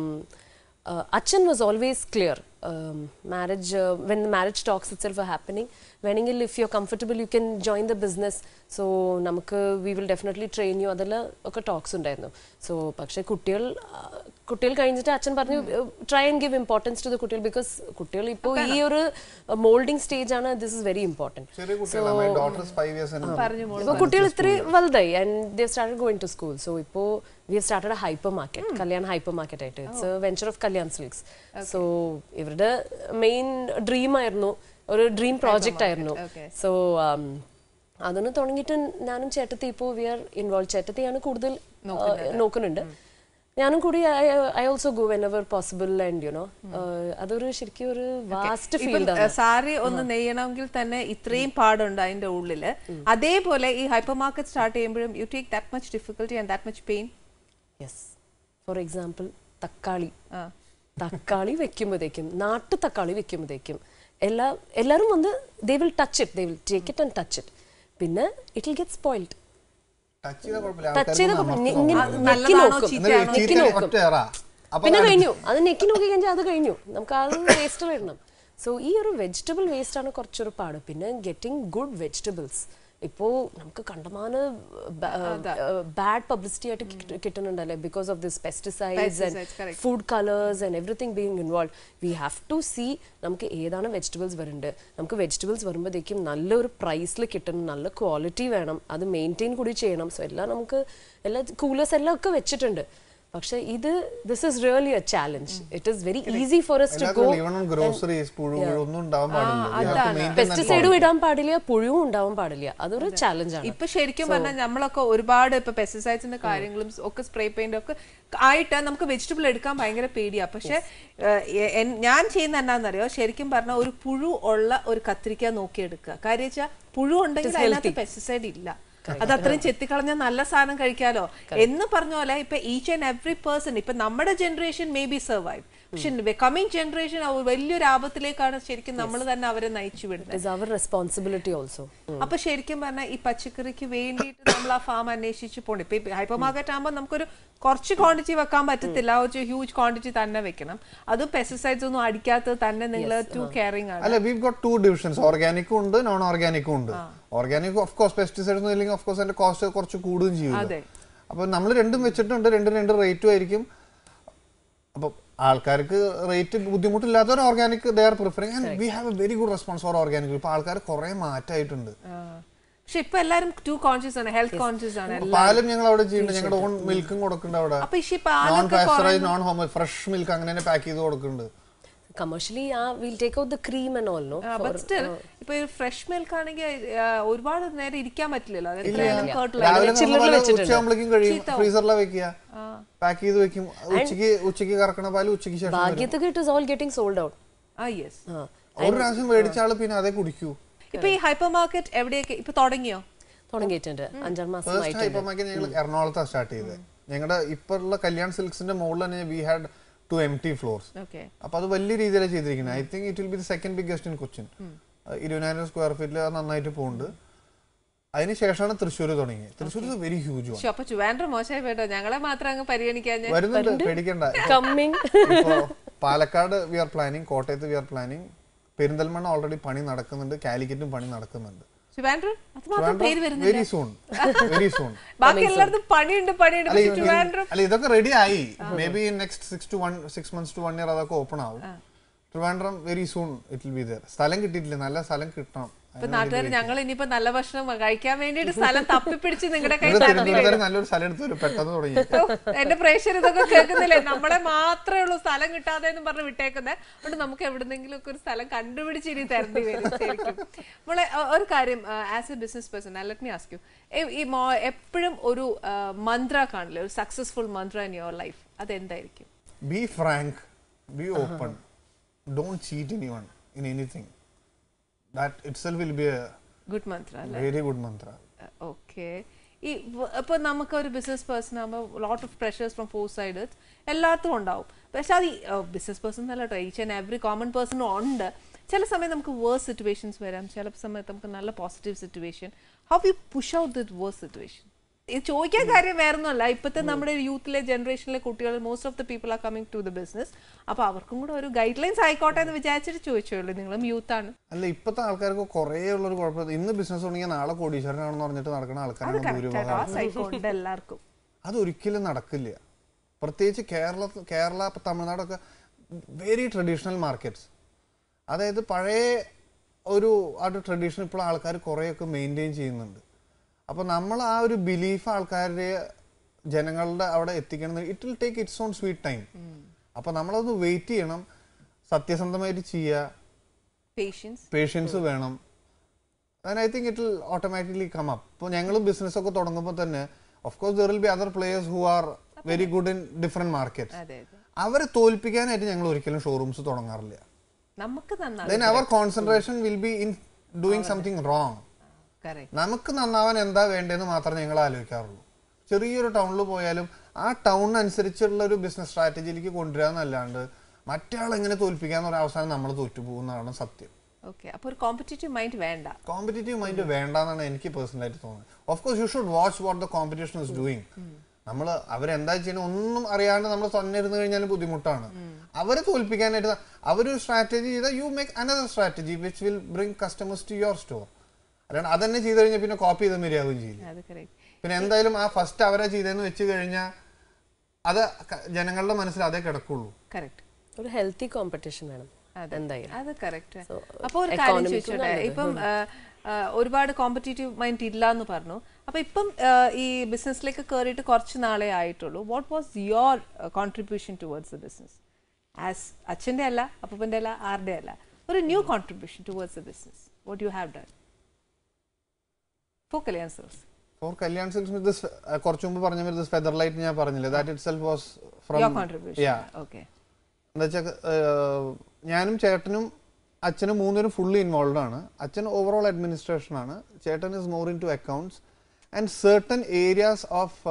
uh, Achan was always clear. Um, marriage, uh, when the marriage talks itself are happening, വേണമെങ്കിൽ if you are comfortable you can join the business so നമുക്ക് we will definitely train you അതെല്ലാം ഒക്കെ talks ഉണ്ടായിരുന്നു so പക്ഷേ കുട്ടികൾ കുട്ടികൾ കഴിഞ്ഞിട്ട് അച്ഛൻ പറഞ്ഞു try and give importance to the കുട്ടികൾ ബിക്കോസ് കുട്ടികൾ ഇപ്പോൾ ഈ ഒരു മോൾഡിംഗ് സ്റ്റേജ് ആണ് this is very important so കുട്ടികൾ ഇത്ര വലുതായി and they start going to school so ഇപ്പോൾ we started a hypermarket Kalyan hypermarket ആയിട്ട് it's venture of Kalyan Silks so ഇവരുടെ മെയിൻ ഡ്രീം ആയിരുന്നു ഒരു ഡ്രീം പ്രോജക്റ്റ് ആയിരുന്നു സോ um, അതൊന്ന് തുടങ്ങിയിട്ട് ഞാനും ചേട്ടത്തി ഇപ്പോൾ വി ആർ ഇൻവോൾവ് ചേട്ടത്തിയാണ് കൂടുതൽ uh, നോക്കുന്നുണ്ട് ഞാനും കൂടി I also go whenever possible and you know അതൊരു ശരിക്കും ഒരു വാസ്റ്റ് uh, ഫീൽഡ് സാരി ഒന്ന് നെയ്യണമെങ്കിൽ തന്നെ ഇത്രയും പാടുണ്ട് അതിന്റെ ഉള്ളില് അതേപോലെ ഈ ഹൈപ്പർ മാർക്കറ്റ് സ്റ്റാർട്ട് ചെയ്യുമ്പോഴും you take that much difficulty and that much pain yes for example തക്കാളി തക്കാളി വെക്കുമ്പോഴത്തേക്കും നാട്ടു തക്കാളി വെക്കുമ്പോഴത്തേക്കും എല്ലാ എല്ലാവരും വന്ന് they will touch it they will take it and touch it പിന്നെ it will get spoiled touch ചെയ്ത പിന്നെ കഴിഞ്ഞു അത് നെക്കി നോക്കി കഴിഞ്ഞാൽ അത് കഴിഞ്ഞു നമുക്ക് അത് വേസ്റ്റ് വരണം സോ ഈ ഒരു വെജിറ്റബിൾ വേസ്റ്റ് ആണ് കുറച്ചൊരു പാട് പിന്നെ ഗെറ്റിംഗ് ഗുഡ് വെജിറ്റബിൾസ് ഇപ്പോൾ നമുക്ക് കണ്ടമാന ബാഡ് പബ്ലിസിറ്റി ആയിട്ട് കിട്ടുന്നുണ്ടല്ലേ because of this pesticides and food colours and everything being involve we have to see നമുക്ക് ഏതാണ് വെജിറ്റബിൾസ് വരുന്നുണ്ട് നമുക്ക് വെജിറ്റബിൾസ് വരുമ്പോഴത്തേക്കും നല്ലൊരു പ്രൈസിൽ കിട്ടണം നല്ല ക്വാളിറ്റി വേണം അത് മെയിൻറ്റെയിൻ കൂടി ചെയ്യണം സോ എല്ലാം നമുക്ക് എല്ലാ കൂലേഴ്സ് എല്ലാം ഒക്കെ വെച്ചിട്ടുണ്ട് പക്ഷെ ഇത് this is really a challenge it is very easy for us to go groceries പെസ്റ്റിസൈഡും ഇടാൻ പാടില്ല പുഴുവും ഉണ്ടാവാൻ പാടില്ല അതൊരു ചാലഞ്ച് ആണ് ഇപ്പൊ ശരിക്കും പറഞ്ഞാൽ നമ്മളൊക്കെ ഒരുപാട് ഇപ്പൊ പെസ്റ്റിസൈഡ്സിന്റെ കാര്യങ്ങളും ഒക്കെ സ്പ്രേ പെയിന്റ് ഒക്കെ ആയിട്ട് നമുക്ക് വെജിറ്റബിൾ എടുക്കാൻ ഭയങ്കര പേടിയാ പക്ഷെ ഞാൻ ചെയ്യുന്ന അറിയോ ശരിക്കും പറഞ്ഞാൽ ഒരു പുഴു ഉള്ള ഒരു കത്തിരിക്ക എടുക്കുക കാര്യം വെച്ചാൽ പുഴു ഉണ്ടെങ്കിൽ അതിനകത്ത് പെസ്റ്റിസൈഡ് ഇല്ല അത് അത്രയും ചെത്തിക്കളഞ്ഞ നല്ല സാധനം കഴിക്കാലോ എന്ന് പറഞ്ഞ പോലെ ഇപ്പൊ ഈച്ച് ആൻഡ് എവറി പേഴ്സൺ ഇപ്പൊ നമ്മുടെ ജനറേഷൻ മേ ബി സർവൈവ് പക്ഷെ കമ്മിങ് ജനറേഷൻ വലിയൊരു ആപത്തിലേക്കാണ് ശരിക്കും നമ്മൾ തന്നെ അവരെ നയിച്ചു വിടുന്നത് റെസ്പോൺസിബിലിറ്റി ഓൾസോ അപ്പൊ ശരിക്കും പറഞ്ഞാൽ ഈ പച്ചക്കറിക്ക് വേണ്ടിയിട്ട് നമ്മൾ ആ ഫാം അന്വേഷിച്ച് പോണി ഇപ്പൊ ഹൈപ്പർ മാർക്കറ്റ് ആകുമ്പോൾ നമുക്കൊരു കുറച്ച് ക്വാണ്ടിറ്റി വെക്കാൻ പറ്റത്തില്ല ഒരു ഹ്യൂജ് ക്വാണ്ടിറ്റി തന്നെ വെക്കണം അതും പെസ്റ്റിസൈഡ്സ് ഒന്നും അടിക്കാത്തത് തന്നെ നിങ്ങൾ ടു കെയറിംഗ് ആണ് അല്ല വി ഗോട്ട് ടു ഡിവിഷൻസ് ഓർഗാനിക്കും ഉണ്ട് നോൺ ഓർഗാനിക്കും ഉണ്ട് ഓർഗാനിക് ഓഫ് കോഴ്സ് പെസ്റ്റിസൈഡ്സ് ഒന്നും ഇല്ലെങ്കിൽ ഓഫ് കോഴ്സ് അതിന്റെ കോസ്റ്റ് കുറച്ച് കൂടുകയും ചെയ്യും അപ്പൊ നമ്മൾ രണ്ടും വെച്ചിട്ടുണ്ട് രണ്ടും രണ്ട് റേറ്റും ആയിരിക്കും അപ്പൊ ആൾക്കാർക്ക് റേറ്റ് ബുദ്ധിമുട്ടില്ലാത്തവർ organic they are preferring and we have a very good response for organic ഇപ്പൊ ആൾക്കാർ കുറെ മാറ്റമായിട്ടുണ്ട് പക്ഷെ ഇപ്പൊ എല്ലാരും ടു കോൺഷ്യസ് ആണ് ഹെൽത്ത് കോൺഷ്യസ് ആണ് പാലും ഞങ്ങൾ അവിടെ ചെയ്യുന്നുണ്ട് ഞങ്ങളുടെ ഓൺ മിൽക്കും കൊടുക്കുന്നുണ്ട് അവിടെ non pasteurise non home fresh milk അങ്ങനെ പാക്ക് ചെയ്ത് കൊടുക്കുന്നുണ്ട് കമേഴ്ഷ്യലി ആ will take out the cream and all no but still ഒരു ഫ്രഷ് മിൽക്ക് ആണെങ്കിൽ ഒരുപാട് നേരം ഇരിക്കാൻ പറ്റില്ലല്ലോ ഫ്രീസറിൽ വെക്കുക പാക്ക് ചെയ്ത് വെക്കും ഉച്ചയ്ക്ക് ഉച്ചയ്ക്ക് കറക്കണ പാല് ഉച്ചയ്ക്ക് ശേഷം ഭാഗ്യത്തൊക്കെ it is all getting sold out ആ യെസ് ഒരു പ്രാവശ്യം മേടിച്ച പിന്നെ അതേ കുടിക്കൂ ഇപ്പൊ ഈ ഹൈപ്പർ മാർക്കറ്റ് എവിടെയൊക്കെ ഇപ്പൊ തുടങ്ങിയോ തുടങ്ങിയിട്ടുണ്ട് അഞ്ചാറ് മാസം ഹൈപ്പർ മാർക്കറ്റ് ഞങ്ങൾ എറണാകുളത്താണ് സ്റ്റാർട്ട് ചെയ്തത് ഞങ്ങളുടെ ഇപ്പോഴുള്ള കല്യാൺ സിൽക്സിന്റെ മുകളിൽ തന്നെ we had two empty floors അപ്പൊ അത് വലിയ രീതിയിലാണ് ചെയ്തിരിക്കുന്നത് I think it will be the second biggest in Cochin ഇരുപതിനായിരം സ്ക്വയർ ഫീറ്റിൽ അത് നന്നായിട്ട് പോകുന്നുണ്ട് അതിനുശേഷമാണ് തൃശ്ശൂർ തുടങ്ങി തൃശ്ശൂർ വെരി ഹ്യൂജ് അപ്പൊ ട്രിവാൻഡ്രം മോശമായി വേണ്ട ഞങ്ങളെ മാത്രം അങ്ങ് പരിഗണിക്കാൻ വരുന്നുണ്ട് പേടിക്കണ്ട പാലക്കാട് വി ആർ പ്ലാനിങ് കോട്ടയത്ത് we are planning Perinthalmanna already പണി നടക്കുന്നുണ്ട് കാലിക്കറ്റും പണി നടക്കുന്നുണ്ട് ട്രിവാൻഡ്രം അത് മാത്രം പേര് വെരി സൂൺ വെരി സൂൺ ബാക്കി പണിയുണ്ട് പണിയുണ്ട് അല്ല ഇതൊക്കെ റെഡി ആയി may be next two months two year open ആവും Trivandrum very soon it will be there സ്ഥലം കിട്ടിയിട്ടില്ല നല്ല സ്ഥലം കിട്ടണം ഇപ്പൊ നാട്ടുകാർ ഞങ്ങൾ ഇനിയിപ്പോ നല്ല ഭക്ഷണം കഴിക്കാൻ വേണ്ടിട്ട് സ്ഥലം തപ്പിപ്പിടിച്ച് നിങ്ങളുടെ കയ്യിൽ എന്റെ പ്രേക്ഷകർ ഇതൊക്കെ കേൾക്കുന്നില്ലേ നമ്മളെ മാത്രമേ ഉള്ളൂ സ്ഥലം കിട്ടാതെ എന്ന് പറഞ്ഞ് വിട്ടേക്കുന്നത് അതുകൊണ്ട് നമുക്ക് എവിടെന്നെങ്കിലും ഒക്കെ ഒരു സ്ഥലം കണ്ടുപിടിച്ച് ഇനി തരണ്ടി വരും നമ്മളെ ഒരു കാര്യം as a business person let me ask you ഈ എപ്പോഴും ഒരു മന്ത്ര കാണില്ലേ ഒരു സക്സസ്ഫുൾ മന്ത്ര ഇൻ യുവർ ലൈഫ് അതെന്തായിരിക്കും be frank be open don't cheat anyone in anything that itself will be a good mantra very good mantra uh, okay ഈ ഇപ്പോൾ നമുക്ക് ഒരു ബിസിനസ് പേഴ്സൺ ആകുമ്പോൾ lot of pressures from four siders എല്ലാത്തും ഉണ്ടാവും പക്ഷെ അത് ബിസിനസ് പേഴ്സൺ എന്നല്ല കേട്ടോ ഈച്ച് ആൻഡ് എവറി കോമൺ പേഴ്സണും ഉണ്ട് ചില സമയം നമുക്ക് വേഴ്സ് സിറ്റുവേഷൻസ് വരാം ചില സമയത്ത് നമുക്ക് നല്ല positive situation how you push out the worse situation ചോദിക്കാൻ കാര്യം വേറൊന്നുമല്ല ഇപ്പോഴത്തെ നമ്മുടെ യൂത്തിലെ ജനറേഷനിലെ കുട്ടികൾ most of the people are coming to the business അപ്പൊ അവർക്കും കൂടെ ഒരു ഗൈഡ് ലൈൻസ് ആയിക്കോട്ടെ എന്ന് വിചാരിച്ചിട്ട് ചോദിച്ചോളൂ നിങ്ങളും യൂത്ത് ആണ് അല്ല ഇപ്പത്തെ ആൾക്കാർക്ക് കുറെ ഉള്ളൊരു ഒരു ഇന്ന് ബിസിനസ് തുടങ്ങിയ നാളെ കോടീശ്വരനാണെന്ന് പറഞ്ഞിട്ട് നടക്കുന്ന ആൾക്കാർ എല്ലാവർക്കും അതൊരിക്കലും നടക്കില്ല പ്രത്യേകിച്ച് കേരള കേരള തമിഴ്നാടൊക്കെ വെരി ട്രഡീഷണൽ മാർക്കറ്റ്സ് അതായത് പഴയ ഒരു ആ ട്രഡീഷണൽ ഇപ്പോൾ ആൾക്കാർ കുറേയൊക്കെ മെയിൻറ്റെയിൻ ചെയ്യുന്നുണ്ട് അപ്പോൾ നമ്മൾ ആ ഒരു ബിലീഫ് ആൾക്കാരുടെ ജനങ്ങളുടെ അവിടെ എത്തിക്കണം it will take its own sweet time അപ്പോൾ നമ്മളതൊന്ന് വെയിറ്റ് ചെയ്യണം സത്യസന്ധമായിട്ട് ചെയ്യുക പേഷ്യൻസ് വേണം I think it will automatically come up അപ്പോൾ ഞങ്ങൾ ബിസിനസ് ഒക്കെ തുടങ്ങുമ്പോൾ തന്നെ of course there will be other players who are very good in different market അവരെ തോൽപ്പിക്കാനായിട്ട് ഞങ്ങൾ ഒരിക്കലും ഷോറൂംസ് തുടങ്ങാറില്ല അവർ concentration will be in doing something wrong നമുക്ക് നന്നാവാൻ എന്താ വേണ്ടതെന്ന് മാത്രമേ ഞങ്ങൾ ആലോചിക്കാറുള്ളൂ ചെറിയൊരു ടൗണിൽ പോയാലും ആ ടൗണിനനുസരിച്ചുള്ള ഒരു ബിസിനസ് സ്ട്രാറ്റജിയിലേക്ക് കൊണ്ടുവരാന്നല്ലാണ്ട് മറ്റേ എങ്ങനെ തോൽപ്പിക്കാന്ന് പറയുന്ന അവസാനം നമ്മൾ തോറ്റുപോകുന്നതാണ് സത്യം അപ്പോൾ ഒരു കോമ്പറ്റേറ്റീവ് മൈൻഡ് വേണ്ട കോമ്പറ്റേറ്റീവ് മൈൻഡ് വേണ്ട എന്നാണ് എനിക്ക് പേഴ്സണലായിട്ട് തോന്നുന്നത് of course you should watch what the competition is doing നമ്മൾ അവരെന്താ ചെയ്യണം ഒന്നും അറിയാണ്ട് നമ്മൾ തന്നെ ഇരുന്ന് കഴിഞ്ഞാൽ ബുദ്ധിമുട്ടാണ് അവരെ തോൽപ്പിക്കാനായിട്ട് ഒരു സ്ട്രാറ്റജി ചെയ്താൽ you make another strategy which will bring customers to your store അല്ലാണ്ട് അതന്നെ ചെയ്തു കഴിഞ്ഞാൽ പിന്നെ കോപ്പി ചെയ്ത് മര്യാദയും ചെയ്യില്ല പിന്നെ എന്തായാലും ആ ഫസ്റ്റ് അവരെ ചെയ്തതെന്ന് വെച്ച് കഴിഞ്ഞാൽ അത് ജനങ്ങളുടെ മനസ്സിൽ അതേ കിടക്കുള്ളൂ ഒരു ഹെൽത്തി കോമ്പറ്റീഷൻ വേണം അത് കറക്റ്റ് അപ്പോൾ ഒരു കാര്യം ചോദിച്ചോട്ടെ ഇപ്പം ഒരുപാട് കോമ്പറ്റേറ്റീവ് മൈൻഡ് ഇല്ല എന്ന് പറഞ്ഞു അപ്പൊ ഇപ്പം ഈ ബിസിനസ്സിലേക്ക് കയറിയിട്ട് കുറച്ച് നാളേ ആയിട്ടുള്ളൂ what was your contribution towards the business as അച്ഛൻ്റെ അല്ല അപ്പൻ്റെ അല്ല ആരുടെ അല്ല ഒരു new contribution towards the business what you have done for Kalyan for Kalyan Silks with കുറച്ചു മുമ്പ് പറഞ്ഞ വിത്ത് ഫെദർ ലൈറ്റ് ഞാൻ പറഞ്ഞില്ലേ that it was from yeah okay എന്താ ഞാനും ചേട്ടനും അച്ഛനും മൂന്നിനും ഫുള്ളി ഇൻവോൾവ് ആണ് അച്ഛൻ ഓവറോൾ അഡ്മിനിസ്ട്രേഷൻ ആണ് ചേട്ടൻ is more into accounts and certain areas of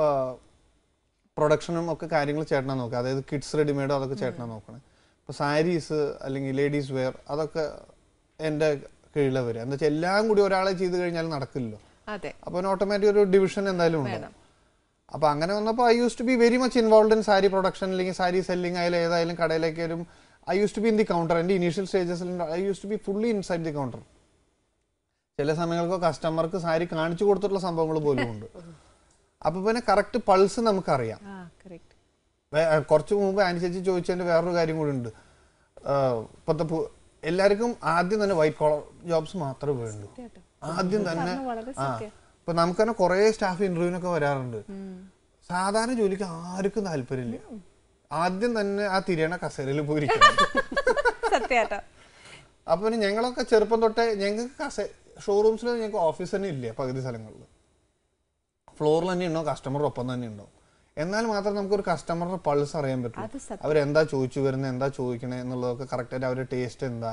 പ്രൊഡക്ഷനും ഒക്കെ കാര്യങ്ങൾ ചേട്ടനാ നോക്കുക അതായത് കിഡ്സ് റെഡിമെയ്ഡോ അതൊക്കെ ചേട്ടനാ നോക്കണേ ഇപ്പോൾ സാരീസ് അല്ലെങ്കിൽ ലേഡീസ് വെയർ അതൊക്കെ എൻ്റെ കീഴിലെ വരിക എന്താ വെച്ചാൽ എല്ലാം കൂടി ഒരാളെ ചെയ്ത് കഴിഞ്ഞാൽ നടക്കില്ലല്ലോ അപ്പോൾ ഓട്ടോമാറ്റിക് ഒരു ഡിവിഷൻ എന്തായാലും ഉണ്ട് അപ്പൊ അങ്ങനെ വന്നപ്പോൾ I used to be very much involve in sari production അല്ലെങ്കിൽ സാരി സെല്ലിംഗ് ആയാലും ഏതായാലും കടയിലേക്ക് വരും I used to be in the counter എൻ്റെ ഇനീഷ്യൽ സ്റ്റേജസിൽ I used to be fully inside the counter ചില സമയങ്ങൾക്ക് കസ്റ്റമർക്ക് സാരി കാണിച്ചു കൊടുത്തിട്ടുള്ള സംഭവങ്ങൾ പോലും ഉണ്ട് അപ്പൊ പിന്നെ കറക്റ്റ് പൾസ് നമുക്കറിയാം കുറച്ച് മുമ്പ് അനുസരിച്ച് ചോദിച്ചതിന്റെ വേറൊരു കാര്യം കൂടി ഉണ്ട് ഇപ്പോഴത്തെ എല്ലാവർക്കും ആദ്യം തന്നെ വൈറ്റ് കോളർ ജോബ്സ് മാത്രമേ വേണ്ടൂ ആദ്യം തന്നെ ആ ഇപ്പൊ നമുക്ക് തന്നെ കുറെ സ്റ്റാഫ് ഇന്റർവ്യൂവിനൊക്കെ വരാറുണ്ട് സാധാരണ ജോലിക്ക് ആർക്കും താല്പര്യമില്ല ആദ്യം തന്നെ ആ തിരിയണ കസേരയിൽ പോയിരിക്കണം അപ്പൊ ഞങ്ങളൊക്കെ ചെറുപ്പം തൊട്ടേ ഞങ്ങൾക്ക് കസേ ഷോറൂംസിൽ ഞങ്ങൾക്ക് ഓഫീസ് തന്നെ ഇല്ല പകുതി സ്ഥലങ്ങളിൽ ഫ്ലോറിൽ തന്നെ ഉണ്ടാവും കസ്റ്റമർ ഒപ്പം തന്നെ ഉണ്ടാവും എന്നാൽ മാത്രം നമുക്ക് ഒരു കസ്റ്റമറുടെ പൾസ് അറിയാൻ പറ്റും അവരെന്താ ചോദിച്ചു വരുന്നത് എന്താ ചോദിക്കണേ എന്നുള്ളതൊക്കെ കറക്റ്റായിട്ട് അവരുടെ ടേസ്റ്റ് എന്താ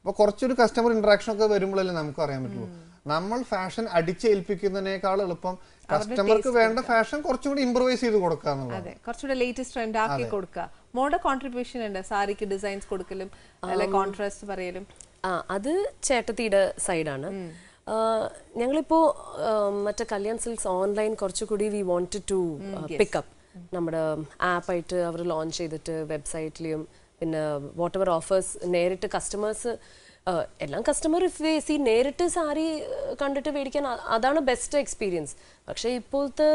അപ്പൊ കുറച്ചൊരു കസ്റ്റമർ ഇന്ററാക്ഷൻ ഒക്കെ വരുമ്പോഴല്ലേ നമുക്ക് അറിയാൻ പറ്റുള്ളൂ നമ്മൾ ഫാഷൻ അടിച്ചേൽപ്പിക്കുന്നതിനേക്കാൾ എളുപ്പം കസ്റ്റമർക്ക് വേണ്ട ഫാഷൻ കുറച്ചും കൂടി ഇംപ്രൂവൈസ് ചെയ്ത് കൊടുക്കുക അതെ ലേറ്റസ്റ്റ് ട്രെൻഡ് ആക്കി കൊടുക്കുക കോൺട്രിബ്യൂഷൻ ഉണ്ട് സാരിക്ക് ഡിസൈൻസ് കൊടുക്കലും അല്ലെ കോൺട്രാസ്റ്റ് പറയലും അത് ചേട്ടത്തിയുടെ സൈഡാണ് ഞങ്ങളിപ്പോ മറ്റേ കല്യാൺ സിൽക്സ് ഓൺലൈൻ കുറച്ചുകൂടി വി വോണ്ട് ടു പിക്കപ്പ് നമ്മുടെ ആപ്പായിട്ട് അവർ ലോഞ്ച് ചെയ്തിട്ട് വെബ്സൈറ്റിലും പിന്നെ വാട്ട് എവർ ഓഫേഴ്സ് നേരിട്ട് കസ്റ്റമേഴ്സ് എല്ലാം കസ്റ്റമർ ഇഫ് ഈ നേരിട്ട് സാരി കണ്ടിട്ട് മേടിക്കാൻ അതാണ് ബെസ്റ്റ് എക്സ്പീരിയൻസ് പക്ഷേ ഇപ്പോഴത്തെ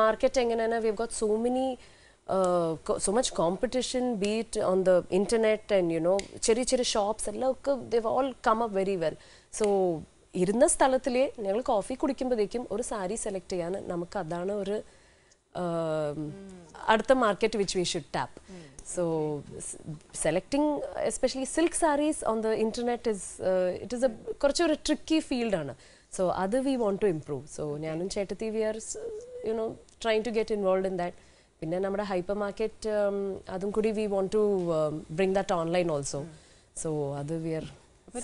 മാർക്കറ്റ് എങ്ങനെയാണ് we got so many so much competition beat on the internet and you know ചെറിയ ചെറിയ ഷോപ്സ് എല്ലാം ഒക്കെ the all come up very well so ഇരുന്ന സ്ഥലത്തിൽ ഞങ്ങൾ കോഫി കുടിക്കുമ്പോഴേക്കും ഒരു സാരി സെലക്ട് ചെയ്യാൻ നമുക്ക് അതാണ് ഒരു അടുത്ത market which we should tap so selecting especially silk saris on the internet is it is a കുറച്ചൊരു ട്രിക്കി ഫീൽഡാണ് സോ അത് we want to improve so ഞാനും ചേട്ടത്തി we are you know try to get involve in that പിന്നെ നമ്മുടെ hyper market അതും കൂടി we want to bring that online also so അത് we are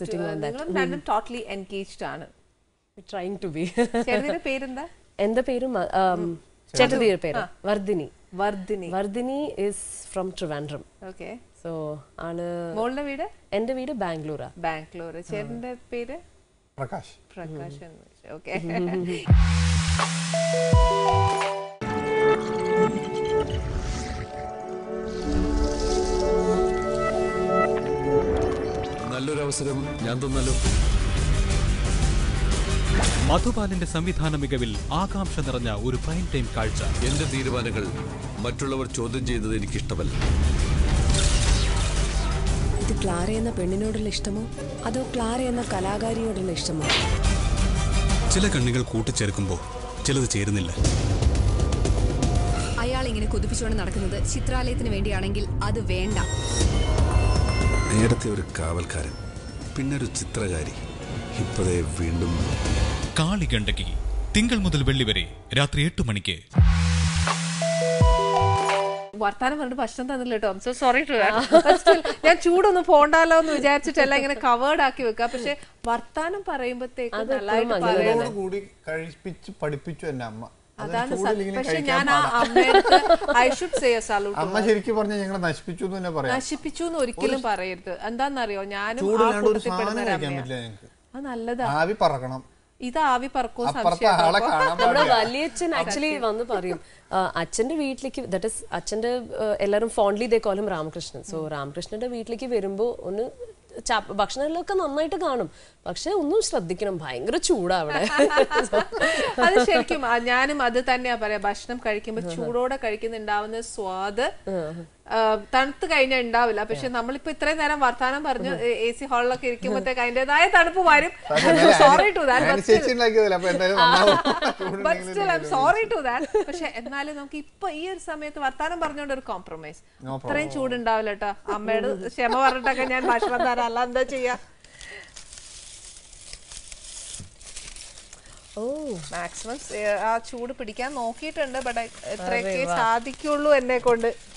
sitting on that. നിങ്ങളും രണ്ടും ടോട്ടലി എൻഗേജ്ഡ് ആണ് ട്രൈങ് ടു ബി ചേട്ടന്റെ പേരെന്താ എന്റെ പേര് ചേട്ടന്റെ പേര് Vardhini Vardhini Vardhini is from Trivandrum okay so ആണ് മോളുടെ വീട് എന്റെ വീട് ബാംഗ്ലൂരാ ബാംഗ്ലൂർ ചേട്ടന്റെ പേര് പ്രകാശ് പ്രകാശ് ഓക്കെ നല്ലൊരു അവസരം ഞാൻ തന്നല്ലോ മധുപാലിന്റെ സംവിധാന മികവിൽ ആകാംക്ഷ നിറഞ്ഞ ഒരു പ്രൈം ടൈം കാഴ്ച എന്റെ തീരുമാനങ്ങൾ മറ്റുള്ളവർ ചോദ്യം ചെയ്യുന്നത് എനിക്കിഷ്ടമല്ല ഇത് ക്ലാര എന്ന പെണ്ണിനോടുള്ള ഇഷ്ടമോ അതോ ക്ലാര എന്ന കലാകാരിയോടുള്ള ഇഷ്ടമോ ചില കണ്ണുകൾ കൂട്ടിച്ചേർക്കുമ്പോ ചിലത് ചേരുന്നില്ല അയാൾ ഇങ്ങനെ കൊതിപ്പിച്ചുകൊണ്ട് നടക്കുന്നത് ചിത്രാലയത്തിന് വേണ്ടിയാണെങ്കിൽ അത് വേണ്ട നേരത്തെ ഒരു കാവൽക്കാരൻ പിന്നെ ഒരു ചിത്രകാരി ഇപ്പോഴേ വീണ്ടും കാളികണ്ടകി തിങ്കൾ മുതൽ വെള്ളി വരെ രാത്രി എട്ട് മണിക്ക് വർത്താനം പറഞ്ഞു ഭക്ഷണം തന്നില്ല കേട്ടോ സോ സോറി ടു ഞാൻ ചൂടൊന്നും പോണ്ടാലോ എന്ന് വിചാരിച്ചിട്ടല്ല ഇങ്ങനെ കവേർഡ് ആക്കി വെക്കുക പക്ഷെ വർത്താനം പറയുമ്പോഴത്തേക്ക് നല്ലതായിട്ട് കൂടി കഴിപ്പിച്ച് പഠിപ്പിച്ചു എന്റെ അമ്മ അതാണ് പക്ഷെ ഞാൻ ആ അമ്മയടുത്ത് ഐ ഷുഡ് സേ സല്യൂട്ട് അമ്മ ശരിക്കും പറഞ്ഞ ഞങ്ങളെ നശിപ്പിച്ചു തന്നെ പറയാം നശിപ്പിച്ചു എന്ന് ഒരിക്കലും പറയരുത് എന്താണെന്നറിയോ ഞാനും ആ കൂട്ടത്തിൽപ്പെടുന്ന ഒരമ്മയാണ് അത് നല്ലതാ ആവി പറക്കണം ഇത് ആവി പറക്കോ നമ്മുടെ വലിയച്ഛൻ ആക്ച്വലി വന്ന് പറയും അച്ഛന്റെ വീട്ടിലേക്ക് ദാറ്റ് ഇസ് അച്ഛന്റെ എല്ലാവരും ഫോൺലി ദേ കോലും രാമകൃഷ്ണൻ സോ രാമകൃഷ്ണന്റെ വീട്ടിലേക്ക് വരുമ്പോൾ ഒന്ന് ഭക്ഷണങ്ങളിലൊക്കെ നന്നായിട്ട് കാണും പക്ഷെ ഒന്നും ശ്രദ്ധിക്കണം ഭയങ്കര ചൂടാ അവിടെ അത് ശരിക്കും ഞാനും അത് തന്നെയാ പറയാ ഭക്ഷണം കഴിക്കുമ്പോ ചൂടോടെ കഴിക്കുന്നുണ്ടാവുന്ന സ്വാദ് തണുത്ത് കഴിഞ്ഞാൽ ഉണ്ടാവില്ല പക്ഷെ നമ്മളിപ്പോ ഇത്രയും നേരം വർത്താനം പറഞ്ഞു എ സി ഹാളിലൊക്കെ ഇരിക്കുമ്പോഴത്തേക്ക് അതിന്റേതായ തണുപ്പ് വരും sorry to that sorry to that പക്ഷെ എന്നാലും നമുക്ക് ഇപ്പൊ ഈ ഒരു സമയത്ത് വർത്താനം പറഞ്ഞോണ്ട് ഒരു കോംപ്രമൈസ് ഇത്രയും ചൂടുണ്ടാവില്ല കേട്ടോ അമ്മയോട് ക്ഷമ പറഞ്ഞിട്ടൊക്കെ ഞാൻ ഭക്ഷണം തരാല്ല അല്ല എന്താ ചെയ്യാ മാക്സിമം ആ ചൂട് പിടിക്കാൻ നോക്കിയിട്ടുണ്ട് ബട്ട് എത്രയൊക്കെ സാധിക്കുള്ളൂ എന്നെ കൊണ്ട്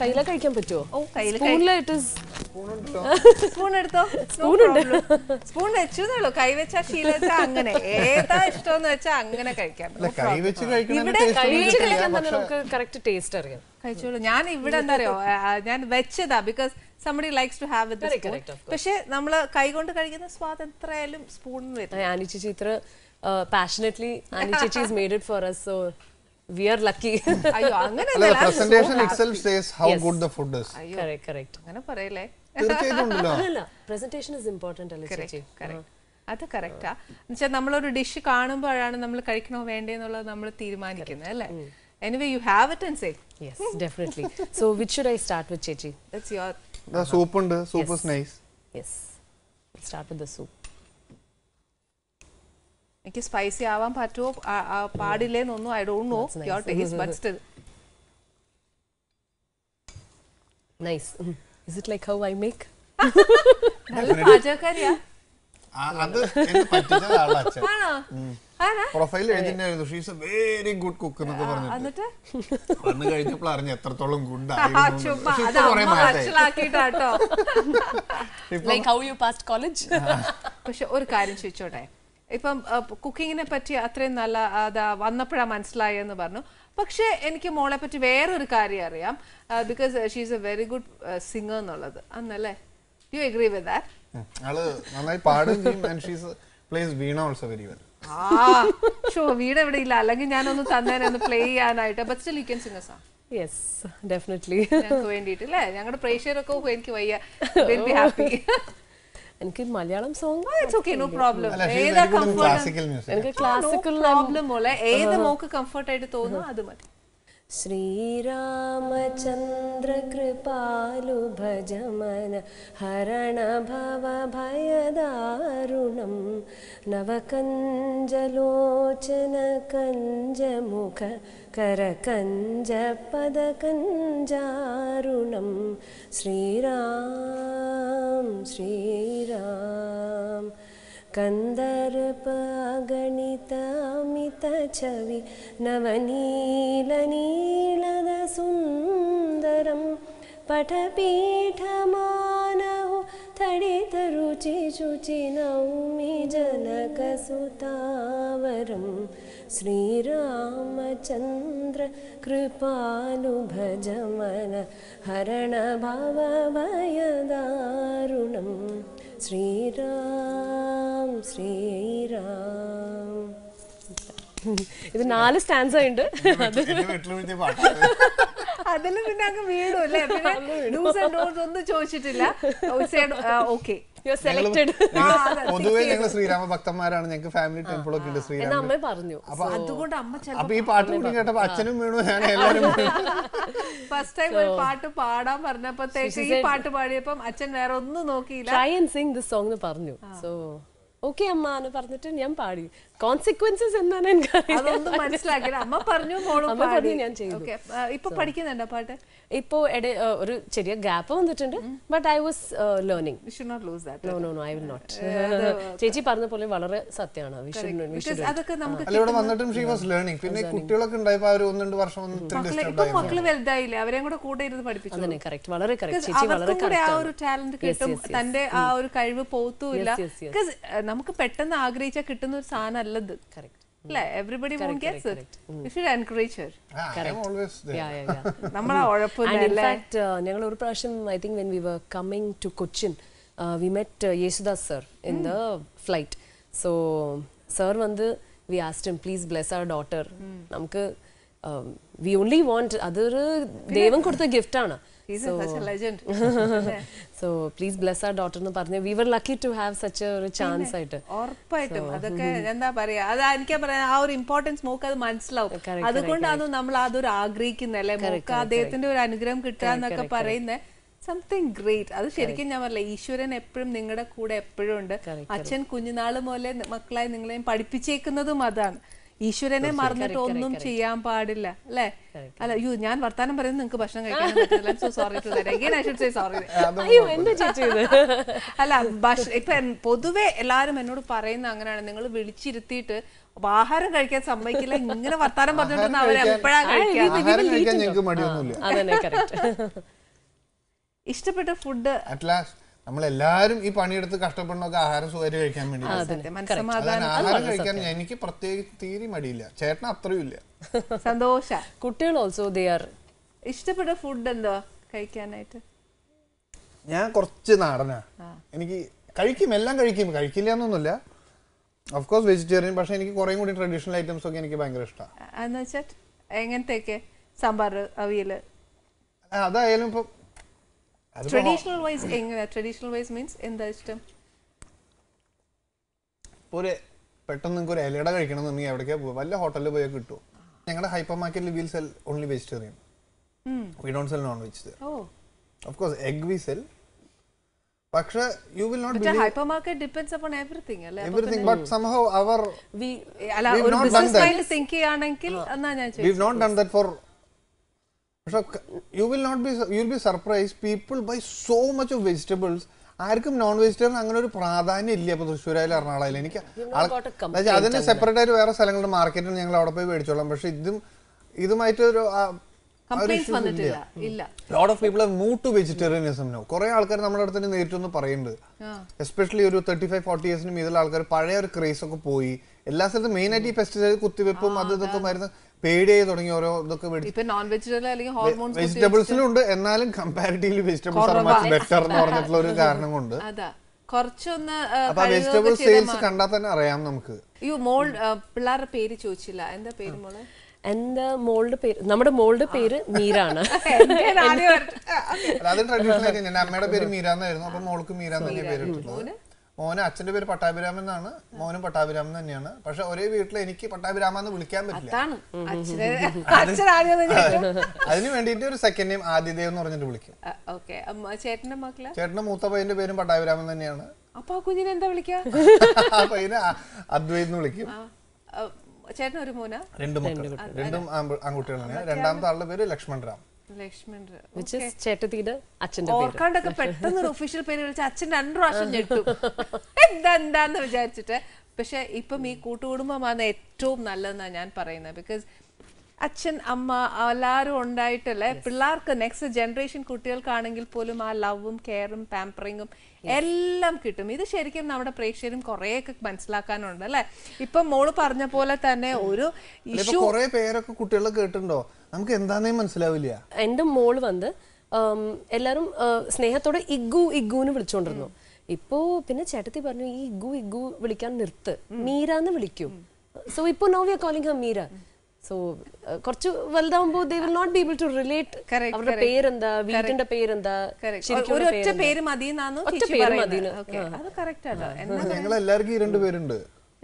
കയ്യില കഴിക്കാൻ പറ്റുമോ ഓ സ്പൂൺ എടുത്തോ സ്പൂൺ സ്പൂൺ വെച്ചു കൈ വെച്ചാ അങ്ങനെ ഏതാ ഇഷ്ടമെന്ന് വെച്ചാ അങ്ങനെ കഴിക്കാം കഴിച്ചോളൂ ഞാൻ ഇവിടെ എന്താ അറിയോ ഞാൻ വെച്ചതാ because somebody likes to have with പക്ഷെ കൈ കൊണ്ട് കഴിക്കുന്ന സ്വാദ് എത്രയായാലും സ്പൂണിന് വരും ചേച്ചി ഇത്ര പാഷനറ്റ്ലി ആനി ചേച്ചി for us so we are lucky അയ്യോ അങ്ങനെ അല്ലേ അത് കറക്റ്റാ എന്നുവെച്ചാൽ നമ്മളൊരു ഡിഷ് കാണുമ്പോഴാണ് നമ്മൾ കഴിക്കണോ വേണ്ടെന്നുള്ളത് നമ്മൾ തീരുമാനിക്കുന്നത് അല്ലെ anyway you have it and say yes definitely so which should I start with ചേച്ചി ദാറ്റ്സ് യുവർ സൂപ്പ് ഉണ്ട് soup is nice yes start with the soup എനിക്ക് സ്പൈസി ആവാൻ പറ്റുമോ പാടില്ലേന്നൊന്നും I don't know your taste but still nice is it like how I make നല്ല പാചകക്കാരിയാ അത് പറ്റിച്ചതാണ് അച്ഛൻ പ്രൊഫൈൽ എഴുതിണ്ടായിരുന്നു she's a very good cook എന്നൊക്കെ പറഞ്ഞിട്ട് വന്നു കഴിഞ്ഞപ്പോൾ അറിഞ്ഞു എത്രത്തോളം ഗുഡായി പക്ഷെ ഒരു കാര്യം ചോദിച്ചോട്ടെ ഇപ്പം കുക്കിങ്ങിനെ പറ്റി അത്രയും നല്ല അതാ വന്നപ്പോഴാ മനസ്സിലായെന്ന് പറഞ്ഞു പക്ഷേ എനിക്ക് മോളെ പറ്റി വേറൊരു കാര്യം അറിയാം because she is a very good singer എന്നുള്ളത് അന്നല്ലേ യു എഗ്രി വിത്ത് ദാറ്റ് ആള് നന്നായി പാടും and plays veena also very well ആ ഷോ എവിടെ ഇല്ല അല്ലെങ്കിൽ ഞാനൊന്ന് തന്നേനൊന്ന് ഒന്ന് പ്ലേ ചെയ്യാനായിട്ട് ബട്ട് സ്റ്റിൽ യെസ് ഞങ്ങളുടെ പ്രേക്ഷകരൊക്കെ എനിക്ക് വയ്യ വിൽ ബി ഹാപ്പി എനിക്ക് മലയാളം സോങ് നോ പ്രോബ്ലം എനിക്ക് ക്ലാസിക്കൽ പ്രോബ്ലം പോലെ ഏത് മോക്ക് കംഫർട്ടായിട്ട് തോന്നുന്നു അത് മതി श्रीरामचन्द्रकृपालुभजमन हरणभवभयदारुणं नवकञ्जलोचनकञ्जमुख करकञ्जपदकञ्जारुणं श्रीरां श्रीराम कन्दर्पगणितमितछवि नवनीलनीलदसुन्दरं पठपीठमानहु थितरुचिशुचि नौमि जनकसुतावरं कृपानुभजमन हरणभावभयदारुणम् ശ്രീരാം ശ്രീരാം ഇത് നാല് സ്റ്റാൻസ് ഉണ്ട് അതിൽ പിന്നെ അങ്ങ് വീടും അല്ലേ പിന്നെ ഡൂസ് ആൻഡ് ഡോസ് ഒന്നും ചോദിച്ചിട്ടില്ല ഓക്കെ പൊതുവേ ഞങ്ങൾ ശ്രീരാമ ഭക്തന്മാരാണ് ഞങ്ങൾക്ക് ഫാമിലി ടെമ്പിൾ ഒക്കെ ഉണ്ട് ശ്രീരാമ പറഞ്ഞു അതുകൊണ്ട് അമ്മ അപ്പൊ ഈ പാട്ട് കൂടി കേട്ടപ്പോ അച്ഛനും വീണു ഞാൻ എല്ലാരും ഫസ്റ്റ് ടൈം ഒരു പാട്ട് പാടാൻ പറഞ്ഞപ്പോഴത്തേക്ക് ഈ പാട്ട് പാടിയപ്പം അച്ഛൻ വേറെ ഒന്നും നോക്കിയില്ല try and sing this song പറഞ്ഞു സോ ഓക്കെ അമ്മ എന്ന് പറഞ്ഞിട്ട് ഞാൻ പാടി കോൺസിക്വൻസസ് എന്താണ് അതൊന്നും മനസ്സിലാക്കി അമ്മ പറഞ്ഞു ഞാൻ ഇപ്പൊ ഇപ്പോ ഒരു ചെറിയ ഗ്യാപ്പ് വന്നിട്ടുണ്ട് but I was learning no no no I will not ചേച്ചി പറഞ്ഞ പോലെ വളരെ സത്യമാണ് പിന്നെ കുട്ടികളൊക്കെ വർഷം കൂടെ ഇരുന്ന് പഠിപ്പിച്ചു വളരെ ടാലന്റ് കിട്ടും തന്റെ ആ ഒരു കഴിവ് പോത്തുമില്ല നമുക്ക് പെട്ടെന്ന് ആഗ്രഹിച്ചാൽ കിട്ടുന്ന ഒരു സാധനമല്ല നല്ലത് ഞങ്ങൾ ഒരു പ്രാവശ്യം I think when we were coming to Cochin we met Yesudas sir in the flight so sir വന്ന് we asked him please bless our daughter നമുക്ക് വി ഓൺലി വോണ്ട് അതൊരു ദൈവം കൊടുത്ത ഗിഫ്റ്റ് ആണ് സോ പ്ലീസ് ബ്ലെസ് ആ ഡോട്ടർ എന്ന് പറഞ്ഞു we were lucky to have such ഒരു ചാൻസ് ആയിട്ട് ഉറപ്പായിട്ടും അതൊക്കെ എന്താ പറയാ അത് എനിക്ക് പറയാ ആ ഒരു ഇമ്പോർട്ടൻസ് മോക്ക് അത് മനസ്സിലാവും അതുകൊണ്ടാണ് നമ്മൾ അതൊരു ആഗ്രഹിക്കുന്നത് അല്ലെ മോക്ക് അദ്ദേഹത്തിന്റെ ഒരു അനുഗ്രഹം കിട്ടുക എന്നൊക്കെ പറയുന്നത് സംതിങ് ഗ്രേറ്റ് അത് ശരിക്കും ഞാൻ പറയില്ല ഈശ്വരൻ എപ്പോഴും നിങ്ങളുടെ കൂടെ എപ്പോഴും ഉണ്ട് അച്ഛൻ കുഞ്ഞുനാള് പോലെ മക്കളായി നിങ്ങളെയും പഠിപ്പിച്ചേക്കുന്നതും അതാണ് ഈശ്വരനെ മറന്നിട്ട് ഒന്നും ചെയ്യാൻ പാടില്ല അല്ലെ അല്ല യു ഞാൻ വർത്താനം പറയുന്നത് നിങ്ങൾക്ക് ഭക്ഷണം കഴിക്കാൻ so sorry to say sorry അയ്യോ എന്താ അല്ല ഇപ്പൊ പൊതുവെ എല്ലാരും എന്നോട് പറയുന്ന അങ്ങനെയാണ് നിങ്ങൾ വിളിച്ചിരുത്തിയിട്ട് ആഹാരം കഴിക്കാൻ സമ്മതിക്കില്ല ഇങ്ങനെ വർത്താനം പറഞ്ഞിട്ടുണ്ടെന്ന് അവർ എപ്പോഴാ ഇഷ്ടപ്പെട്ട ഫുഡ് അറ്റ് ലാസ്റ്റ് നമ്മളെല്ലാരും ഈ പണിയെടുത്ത് കഷ്ടപ്പെടുന്നൊക്കെ ആഹാരം സുഖമായിട്ട് കഴിക്കാൻ വേണ്ടി ആഹാരം കഴിക്കാൻ എനിക്ക് പ്രത്യേകിച്ച് തീരെ മടിയില്ല ചേട്ടന അത്രയും ഇല്ല സന്തോഷ കുട്ടികൾ ഓൾസോ ദേ ആർ ഇഷ്ടപ്പെട്ട ഫുഡ് എന്താ കഴിക്കാനായിട്ട് ഞാൻ കുറച്ച് നാടനാ എനിക്ക് കഴിക്കും എല്ലാം കഴിക്കും കഴിക്കില്ല എന്നൊന്നുമില്ല ഓഫ് കോഴ്സ് വെജിറ്റേറിയൻ പക്ഷെ എനിക്ക് കുറേ കൂടി ട്രഡീഷണൽ ഐറ്റംസ് ഒക്കെ എനിക്ക് ഭയങ്കര ഇഷ്ടമാണ് എങ്ങനത്തെയൊക്കെ സാമ്പാർ അവിയൽ അതായാലും ഇപ്പം ട്രഡീഷണൽ വൈസ് എങ്ങനെയാ ട്രഡീഷണൽ വൈസ് മീൻസ് എന്താ ഇഷ്ടം ഒരു പെട്ടെന്ന് നിങ്ങൾക്ക് ഒരു ഇലയുടെ കഴിക്കണം എന്നുണ്ടെങ്കിൽ എവിടേക്കാ പോകും വല്ല ഹോട്ടലിൽ പോയാൽ കിട്ടുമോ ഞങ്ങളുടെ ഹൈപ്പർ മാർക്കറ്റിൽ will sell only vegetarian we don't sell non veg of course egg we sell പക്ഷേ you will not be hyper market depends upon everything അല്ലേ എവരിതിങ് ബട്ട് സംഹൗ അവർ വി അല്ല ഒരു ബിസിനസ് മൈൻഡ് തിങ്ക് ചെയ്യാണെങ്കിൽ എന്നാ ഞാൻ ചോദിച്ചു we have not done that for you will not be you will be surprised people buy so much of vegetables ആർക്കും non vegetarian അങ്ങനെ ഒരു പ്രാധാന്യം ഇല്ല ഇപ്പൊ തൃശ്ശൂരായാലും എറണാകുളമായാലും എനിക്ക് അതിന് സെപ്പറേറ്റ് ആയിട്ട് വേറെ സ്ഥലങ്ങളുടെ മാർക്കറ്റിൽ ഞങ്ങൾ അവിടെ പോയി മേടിച്ചോളാം പക്ഷെ ഇതും ഇതുമായിട്ട് ഒരു lot of people move to vegetarianism no കുറെ ആൾക്കാർ നമ്മുടെ അടുത്ത് നേരിട്ടൊന്ന് പറയുന്നുണ്ട് എസ്പെഷ്യലി ഒരു തേർട്ടി ഫൈവ് ഫോർട്ടി ഇയേഴ്സിന് മീതിലുള്ള ആൾക്കാർ പഴയ ഒരു ക്രേസ് ഒക്കെ പോയി എല്ലാ സ്ഥലത്തും മെയിൻ ആയിട്ട് ഈ പെസ്റ്റിസൈഡ് കുത്തിവെപ്പും അത് ഇതൊക്കെ മരുന്ന് പേടിയായി തുടങ്ങിയ ഓരോ ഇതൊക്കെ ഉണ്ട് എന്നാലും കമ്പാരിറ്റീവ്ലി വെജിറ്റബിൾസ് ബെറ്റർ എന്ന് പറഞ്ഞിട്ടുള്ള ഒരു കാരണം കൊണ്ട് കുറച്ചൊന്ന് വെജിറ്റബിൾ സെയിൽസ് കണ്ടാൽ തന്നെ അറിയാം നമുക്ക് മോൾ പിള്ളേരുടെ പേര് ചോദിച്ചില്ല എന്താ പേര് മോളെ എന്റെ മോളുടെ പേര് നമ്മുടെ മോളുടെ പേര് മീരാണ് അമ്മയുടെ പേര് മീരാന്നായിരുന്നു അപ്പൊ മോൾക്ക് മീരാന്നല്ലേ പേര് മോന് അച്ഛന്റെ പേര് പട്ടാഭിരാമൻ എന്നാണ് മോനും പട്ടാഭിരാമൻ തന്നെയാണ് പക്ഷെ ഒരേ വീട്ടിൽ എനിക്ക് പട്ടാഭിരാമ എന്ന് വിളിക്കാൻ പറ്റില്ല അതിന് വേണ്ടിയിട്ട് ഒരു സെക്കൻഡ് നെയിം ആദിദേവ് എന്ന് പറഞ്ഞിട്ട് വിളിക്കും ചേട്ടന്റെ മക്കള് ചേട്ടന്റെ മൂത്ത പയ്യന്റെ പേരും പട്ടാഭിരാമൻ തന്നെയാണ് അപ്പൊ കുഞ്ഞിനെ എന്താ വിളിക്കാ പയ്യനെ അദ്വൈത് എന്ന് വിളിക്കും ചേട്ടൻ ഒരു മോന രണ്ട് മക്കൾ രണ്ടും ആൺകുട്ടികളാണ് രണ്ടാമത്തെ ആളുടെ പേര് ലക്ഷ്മൺ റാം ഓർക്കാണ്ടൊക്കെ പെട്ടെന്ന് ഒരു ഒഫീഷ്യൽ പേര് വിളിച്ച അച്ഛൻ രണ്ടു പ്രാവശ്യം ഞെട്ടും എന്താ വിചാരിച്ചിട്ട് പക്ഷെ ഇപ്പം ഈ കൂട്ടുകുടുംബമാണ് ഏറ്റവും നല്ലതെന്നാണ് ഞാൻ പറയുന്നത് ബിക്കോസ് അച്ഛൻ അമ്മ എല്ലാവരും ഉണ്ടായിട്ടല്ലേ പിള്ളേർക്ക് നെക്സ്റ്റ് ജനറേഷൻ കുട്ടികൾക്കാണെങ്കിൽ പോലും ആ ലവും കെയറും പാമ്പറിങ്ങും എല്ലാം കിട്ടും ഇത് ശരിക്കും നമ്മുടെ പ്രേക്ഷകരും കുറേയൊക്കെ മനസ്സിലാക്കാനുണ്ട് അല്ലെ ഇപ്പൊ മോള് പറഞ്ഞ പോലെ തന്നെ ഒരു ഇഷ്യൂ കുറെ പേരൊക്കെ കുട്ടികളെ കേട്ടിട്ടുണ്ടോ നമുക്ക് എന്താണെന്ന് മനസ്സിലാവില്ല എന്റെ മോള് വന്ന് എല്ലാരും സ്നേഹത്തോടെ ഇഗു ഇഗുന്ന് വിളിച്ചോണ്ടിരുന്നു ഇപ്പോ പിന്നെ ചേട്ടത്തി പറഞ്ഞു ഈ ഇഗു ഇഗു വിളിക്കാൻ നിർത്ത് മീര എന്ന് വിളിക്കും സോ ഇപ്പോ നോവിയ കോളിംഗ് ഹ മീര സോ uh, കുറച്ച് വലുതാവുമ്പോൾ they will not be able to relate അവരുടെ പേരെന്താ വീടിന്റെ പേരെന്താ ഒരു ഒറ്റ പേര് മതി ഒറ്റ പേര് മതി അത് കറക്റ്റ് ആണ് ഞങ്ങൾ എല്ലാവർക്കും ഈ രണ്ട് പേരുണ്ട്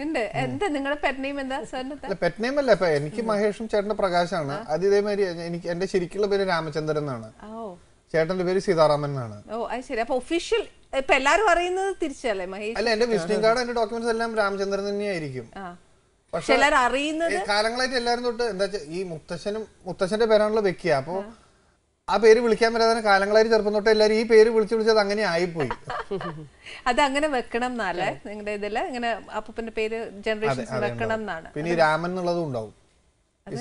ഉണ്ട് എന്താ നിങ്ങളുടെ പെറ്റ് നെയിം എന്താ സാറിന്റെ പെറ്റ് നെയിം അല്ല എനിക്ക് മഹേഷും ചേട്ടന്റെ പ്രകാശാണ് അത് ഇതേമാതിരി എനിക്ക് എന്റെ ശരിക്കുള്ള പേര് രാമചന്ദ്രൻ എന്നാണ് ചേട്ടന്റെ പേര് സീതാറാമൻ എന്നാണ് ഓ അത് ശരി അപ്പൊ ഒഫീഷ്യൽ ഇപ്പൊ എല്ലാരും അറിയുന്നത് തിരിച്ചല്ലേ മഹേഷ് അല്ല എന്റെ വിസിറ്റിംഗ് കാർഡ് എന്റെ ഡോക്യുമെന്റ്സ് എല്ലാം രാമചന്ദ്രൻ തന്നെയായിരിക്കും ചിലർ അറിയുന്നത് കാലങ്ങളായിട്ട് എല്ലാരും തൊട്ട് എന്താ ഈ മുത്തശ്ശനും മുത്തശ്ശന്റെ പേരാണല്ലോ വെക്കുക അപ്പൊ ആ പേര് വിളിക്കാൻ പറ്റാതെ കാലങ്ങളായിട്ട് ചെറുപ്പം തൊട്ട് എല്ലാരും ഈ പേര് വിളിച്ചു വിളിച്ചത് അങ്ങനെ ആയിപ്പോയി അത് അങ്ങനെ വെക്കണം എന്നാല് നിങ്ങളുടെ ഇതില് ഇങ്ങനെ അപ്പൂപ്പന്റെ പേര് ജനറേഷൻ വെക്കണം എന്നാണ് പിന്നെ രാമൻ എന്നുള്ളതും ഉണ്ടാവും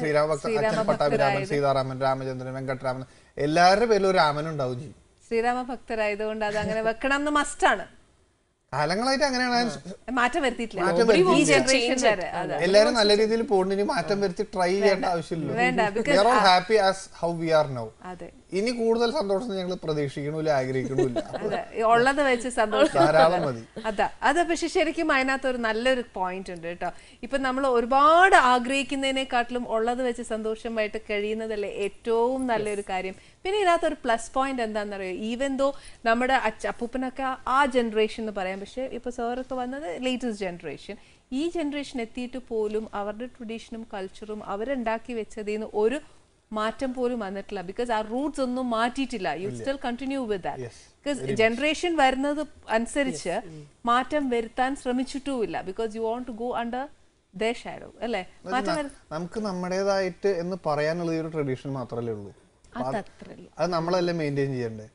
ശ്രീരാമ അച്ഛൻ പട്ടാഭിരാമൻ സീതാരാമൻ രാമചന്ദ്രൻ വെങ്കട്ടരാമൻ എല്ലാവരുടെ പേരിലും ഒരു രാമൻ ഉണ്ടാവും ശ്രീരാമ ഭക്തരായതുകൊണ്ട് അത് അങ്ങനെ വെക്കണം എന്ന് മസ്റ്റാണ് കാലങ്ങളായിട്ട് അങ്ങനെയാണ് മാറ്റം വരുത്തിയിട്ടില്ല എല്ലാരും നല്ല രീതിയിൽ പോകുന്നതിന് മാറ്റം വരുത്തി ട്രൈ ചെയ്യേണ്ട ആവശ്യമില്ല happy as how we are now അതെ ഇനി കൂടുതൽ സന്തോഷം ഞങ്ങൾ പ്രതീക്ഷിക്കണില്ല ആഗ്രഹിക്കണില്ല ഉള്ളത് വെച്ച് സന്തോഷം മതി അതാ അത് പക്ഷെ ശരിക്കും അതിനകത്ത് ഒരു നല്ലൊരു പോയിന്റ് ഉണ്ട് കേട്ടോ ഇപ്പൊ നമ്മൾ ഒരുപാട് ആഗ്രഹിക്കുന്നതിനെക്കാട്ടിലും ഉള്ളത് വെച്ച് സന്തോഷമായിട്ട് കഴിയുന്നതല്ലേ ഏറ്റവും നല്ലൊരു കാര്യം പിന്നെ ഇതിനകത്ത് ഒരു പ്ലസ് പോയിന്റ് എന്താണെന്നറിയോ ഈവൻ ദോ നമ്മുടെ അപ്പൂപ്പനൊക്കെ ആ ജനറേഷൻ എന്ന് പറയാം പക്ഷെ ഇപ്പൊ സാറൊക്കെ വന്നത് ലേറ്റസ്റ്റ് ജനറേഷൻ ഈ ജനറേഷൻ എത്തിയിട്ട് പോലും അവരുടെ ട്രഡീഷനും കൾച്ചറും അവരുണ്ടാക്കി വെച്ചതിൽ നിന്ന് ഒരു മാറ്റം പോലും വന്നിട്ടില്ല ബിക്കോസ് ആ റൂട്ട്സ് ഒന്നും മാറ്റിയിട്ടില്ല you still continue with that because generation വരുന്നത് അനുസരിച്ച് മാറ്റം വരുത്താൻ ശ്രമിച്ചിട്ടുമില്ല because you want to go under shadow അല്ലേ നമുക്ക് നമ്മുടേതായിട്ട് എന്ന് പറയാനുള്ള ഒരു ട്രഡീഷൻ മാത്രമല്ലേ ഉള്ളൂ അത് നമ്മളല്ലേ മെയിൻറ്റെയിൻ ചെയ്യണ്ടേ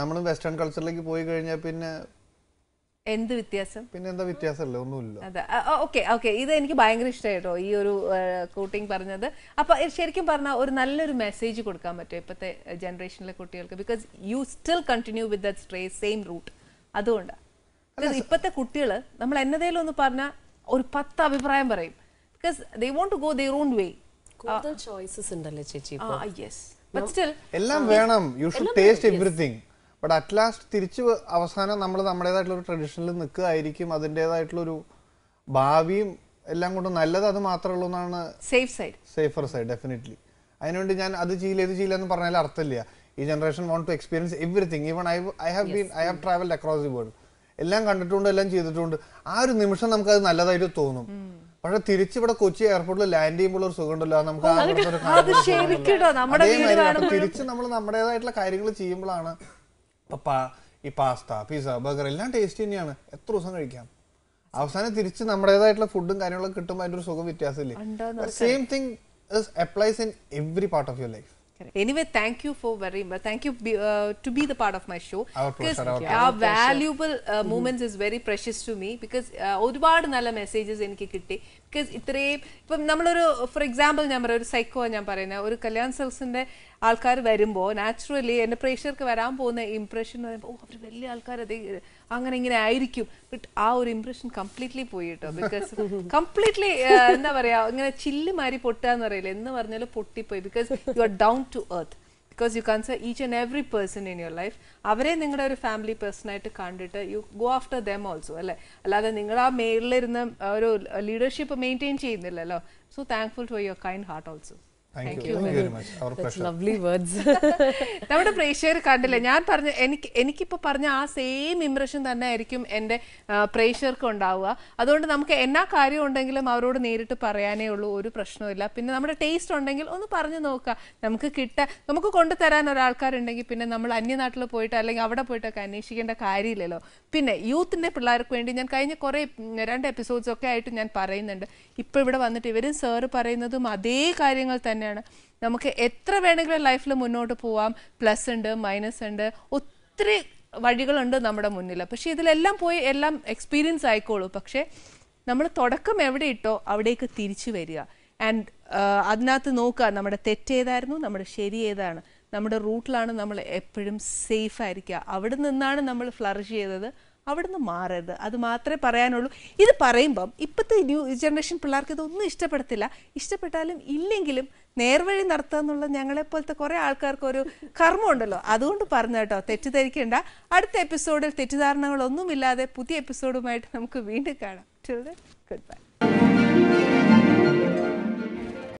നമ്മൾ വെസ്റ്റേൺ കൾച്ചറിലേക്ക് പോയി കഴിഞ്ഞാൽ പിന്നെ എന്ത് വ്യത്യാസം പിന്നെന്താ വ്യത്യാസമല്ല ഒന്നുമില്ല അതെ ഓക്കെ ഓക്കെ ഇത് എനിക്ക് ഭയങ്കര ഇഷ്ടമായിട്ടോ ഈ ഒരു കൂട്ടിങ് പറഞ്ഞത് അപ്പൊ ശരിക്കും പറഞ്ഞാൽ ഒരു നല്ലൊരു മെസ്സേജ് കൊടുക്കാൻ പറ്റും ഇപ്പോഴത്തെ ജനറേഷനിലെ കുട്ടികൾക്ക് because you still continue with that straight same route അതുകൊണ്ടാണ് ഇപ്പോഴത്തെ കുട്ടികൾ നമ്മൾ എന്നതേലും ഒന്ന് പറഞ്ഞാൽ ഒരു പത്ത് അഭിപ്രായം പറയും because they want to go their own way കൂടുതൽ ചോയ്സസ് ഉണ്ടല്ലേ ചേച്ചി യെസ് ബട്ട് സ്റ്റിൽ എല്ലാം വേണം you should taste everything but at last തിരിച്ച് അവസാനം നമ്മൾ നമ്മുടേതായിട്ടുള്ള ട്രഡീഷനിൽ നിൽക്കുകയായിരിക്കും അതിൻ്റേതായിട്ടുള്ളൊരു ഭാവിയും എല്ലാം കൊണ്ടും നല്ലത് അത് മാത്രമേ ഉള്ളൂ എന്നാണ് safe side safer side definitely അതിനുവേണ്ടി ഞാൻ അത് ചെയ്യില്ല ഇത് ചെയ്യില്ല എന്ന് പറഞ്ഞാൽ അർത്ഥമില്ല ഈ generation want to experience everything even I I have been I have travelled across the world എല്ലാം കണ്ടിട്ടുണ്ട് എല്ലാം ചെയ്തിട്ടുണ്ട് ആ ഒരു നിമിഷം നമുക്ക് അത് നല്ലതായിട്ട് തോന്നും പക്ഷെ തിരിച്ചിവിടെ കൊച്ചി എയർപോർട്ടിൽ ലാൻഡ് ചെയ്യുമ്പോൾ ഒരു സുഖമുണ്ടല്ലോ നമുക്ക് തിരിച്ച് നമ്മൾ നമ്മുടേതായിട്ടുള്ള കാര്യങ്ങൾ ചെയ്യുമ്പോഴാണ് ഇപ്പം പാ ഈ പാസ്ത പിസ്സ ബർഗർ എല്ലാം ടേസ്റ്റ് തന്നെയാണ് എത്ര ദിവസം കഴിക്കാം അവസാനം തിരിച്ച് നമ്മുടേതായിട്ടുള്ള ഫുഡും കാര്യങ്ങളൊക്കെ കിട്ടുമ്പോൾ അതിൻ്റെ ഒരു സുഖം വ്യത്യാസമില്ലേ same thing applies in every part of your life anyway thank you for very much thank you to be the part of my show because ആ valuable moments is very precious to me because ഒരുപാട് നല്ല messages എനിക്ക് കിട്ടി because ഇത്രയും ഇപ്പം നമ്മളൊരു for example ഞാൻ പറയാം ഒരു സൈക്കോ ഞാൻ പറയുന്നത് ഒരു കല്യാൺ സെൽസിൻ്റെ ആൾക്കാർ വരുമ്പോൾ നാച്ചുറലി എൻ്റെ പ്രേക്ഷകർക്ക് വരാൻ പോകുന്ന ഇംപ്രഷൻ എന്ന് പറയുമ്പോൾ ഓ അവർ വലിയ ആൾക്കാർ അത് അങ്ങനെ ഇങ്ങനെ ആയിരിക്കും ബട്ട് ആ ഒരു ഇംപ്രഷൻ കംപ്ലീറ്റ്ലി പോയി കേട്ടോ ബിക്കോസ് കംപ്ലീറ്റ്ലി എന്താ പറയുക ഇങ്ങനെ ചില്ല് മാറി പൊട്ടുക എന്ന് പറയില്ല എന്ന് പറഞ്ഞാൽ പൊട്ടിപ്പോയി because you are down to earth because you consider each and every person in your life അവരെ നിങ്ങളുടെ ഒരു ഫാമിലി പേഴ്സൺ ആയിട്ട് കണ്ടിട്ട് you go after them also അല്ലേ അല്ലാതെ നിങ്ങൾ ആ മേളിലിരുന്ന് ഒരു ലീഡർഷിപ്പ് മെയിൻറ്റെയിൻ ചെയ്യുന്നില്ലല്ലോ so thankful for your kind heart also നമ്മുടെ പ്രേക്ഷകർ കണ്ടില്ലേ ഞാൻ പറഞ്ഞ എനിക്ക് എനിക്കിപ്പോ പറഞ്ഞ ആ സെയിം ഇംപ്രഷൻ തന്നെ ആയിരിക്കും എന്റെ പ്രേക്ഷകർക്ക് ഉണ്ടാവുക അതുകൊണ്ട് നമുക്ക് എന്നാ കാര്യം ഉണ്ടെങ്കിലും അവരോട് നേരിട്ട് പറയാനേ ഉള്ളൂ ഒരു പ്രശ്നമില്ല പിന്നെ നമ്മുടെ ടേസ്റ്റ് ഉണ്ടെങ്കിൽ ഒന്ന് പറഞ്ഞു നോക്കുക നമുക്ക് കിട്ട നമുക്ക് കൊണ്ടുതരാൻ ഒരാൾക്കാരുണ്ടെങ്കിൽ പിന്നെ നമ്മൾ അന്യനാട്ടിൽ പോയിട്ട് അല്ലെങ്കിൽ അവിടെ പോയിട്ടൊക്കെ അന്വേഷിക്കേണ്ട കാര്യമില്ലല്ലോ പിന്നെ യൂത്തിന്റെ പിള്ളേർക്ക് വേണ്ടി ഞാൻ കഴിഞ്ഞ കുറെ രണ്ട് എപ്പിസോഡ്സ് ഒക്കെ ആയിട്ട് ഞാൻ പറയുന്നുണ്ട് ഇപ്പൊ ഇവിടെ വന്നിട്ട് ഇവരും സാറ് പറയുന്നതും അതേ കാര്യങ്ങൾ തന്നെ തന്നെയാണ് നമുക്ക് എത്ര വേണമെങ്കിലും ലൈഫിൽ മുന്നോട്ട് പോവാം പ്ലസ് ഉണ്ട് മൈനസ് ഉണ്ട് ഒത്തിരി വഴികളുണ്ട് നമ്മുടെ മുന്നിൽ പക്ഷേ ഇതിലെല്ലാം പോയി എല്ലാം എക്സ്പീരിയൻസ് ആയിക്കോളൂ പക്ഷേ നമ്മൾ തുടക്കം എവിടെ ഇട്ടോ അവിടേക്ക് തിരിച്ചു വരിക ആൻഡ് അതിനകത്ത് നോക്കുക നമ്മുടെ തെറ്റേതായിരുന്നു നമ്മുടെ ശരി ഏതാണ് നമ്മുടെ റൂട്ടിലാണ് നമ്മൾ എപ്പോഴും സേഫ് ആയിരിക്കുക അവിടെ നിന്നാണ് നമ്മൾ ഫ്ലറിഷ് ചെയ്തത് അവിടുന്ന് മാറരുത് അത് മാത്രമേ പറയാനുള്ളൂ ഇത് പറയുമ്പം ഇപ്പോഴത്തെ ന്യൂ ജനറേഷൻ പിള്ളേർക്ക് ഇതൊന്നും ഇഷ്ടപ്പെടത്തില്ല ഇഷ്ടപ്പെട്ടാലും ഇല്ലെങ്കിലും നേർവഴി നടത്തുക എന്നുള്ളത് ഞങ്ങളെപ്പോലത്തെ കുറേ ആൾക്കാർക്ക് ഒരു കർമ്മമുണ്ടല്ലോ അതുകൊണ്ട് പറഞ്ഞു കേട്ടോ തെറ്റിദ്ധരിക്കേണ്ട അടുത്ത എപ്പിസോഡിൽ തെറ്റിദ്ധാരണകളൊന്നുമില്ലാതെ പുതിയ എപ്പിസോഡുമായിട്ട് നമുക്ക് വീണ്ടും കാണാം ഗുഡ് ബൈ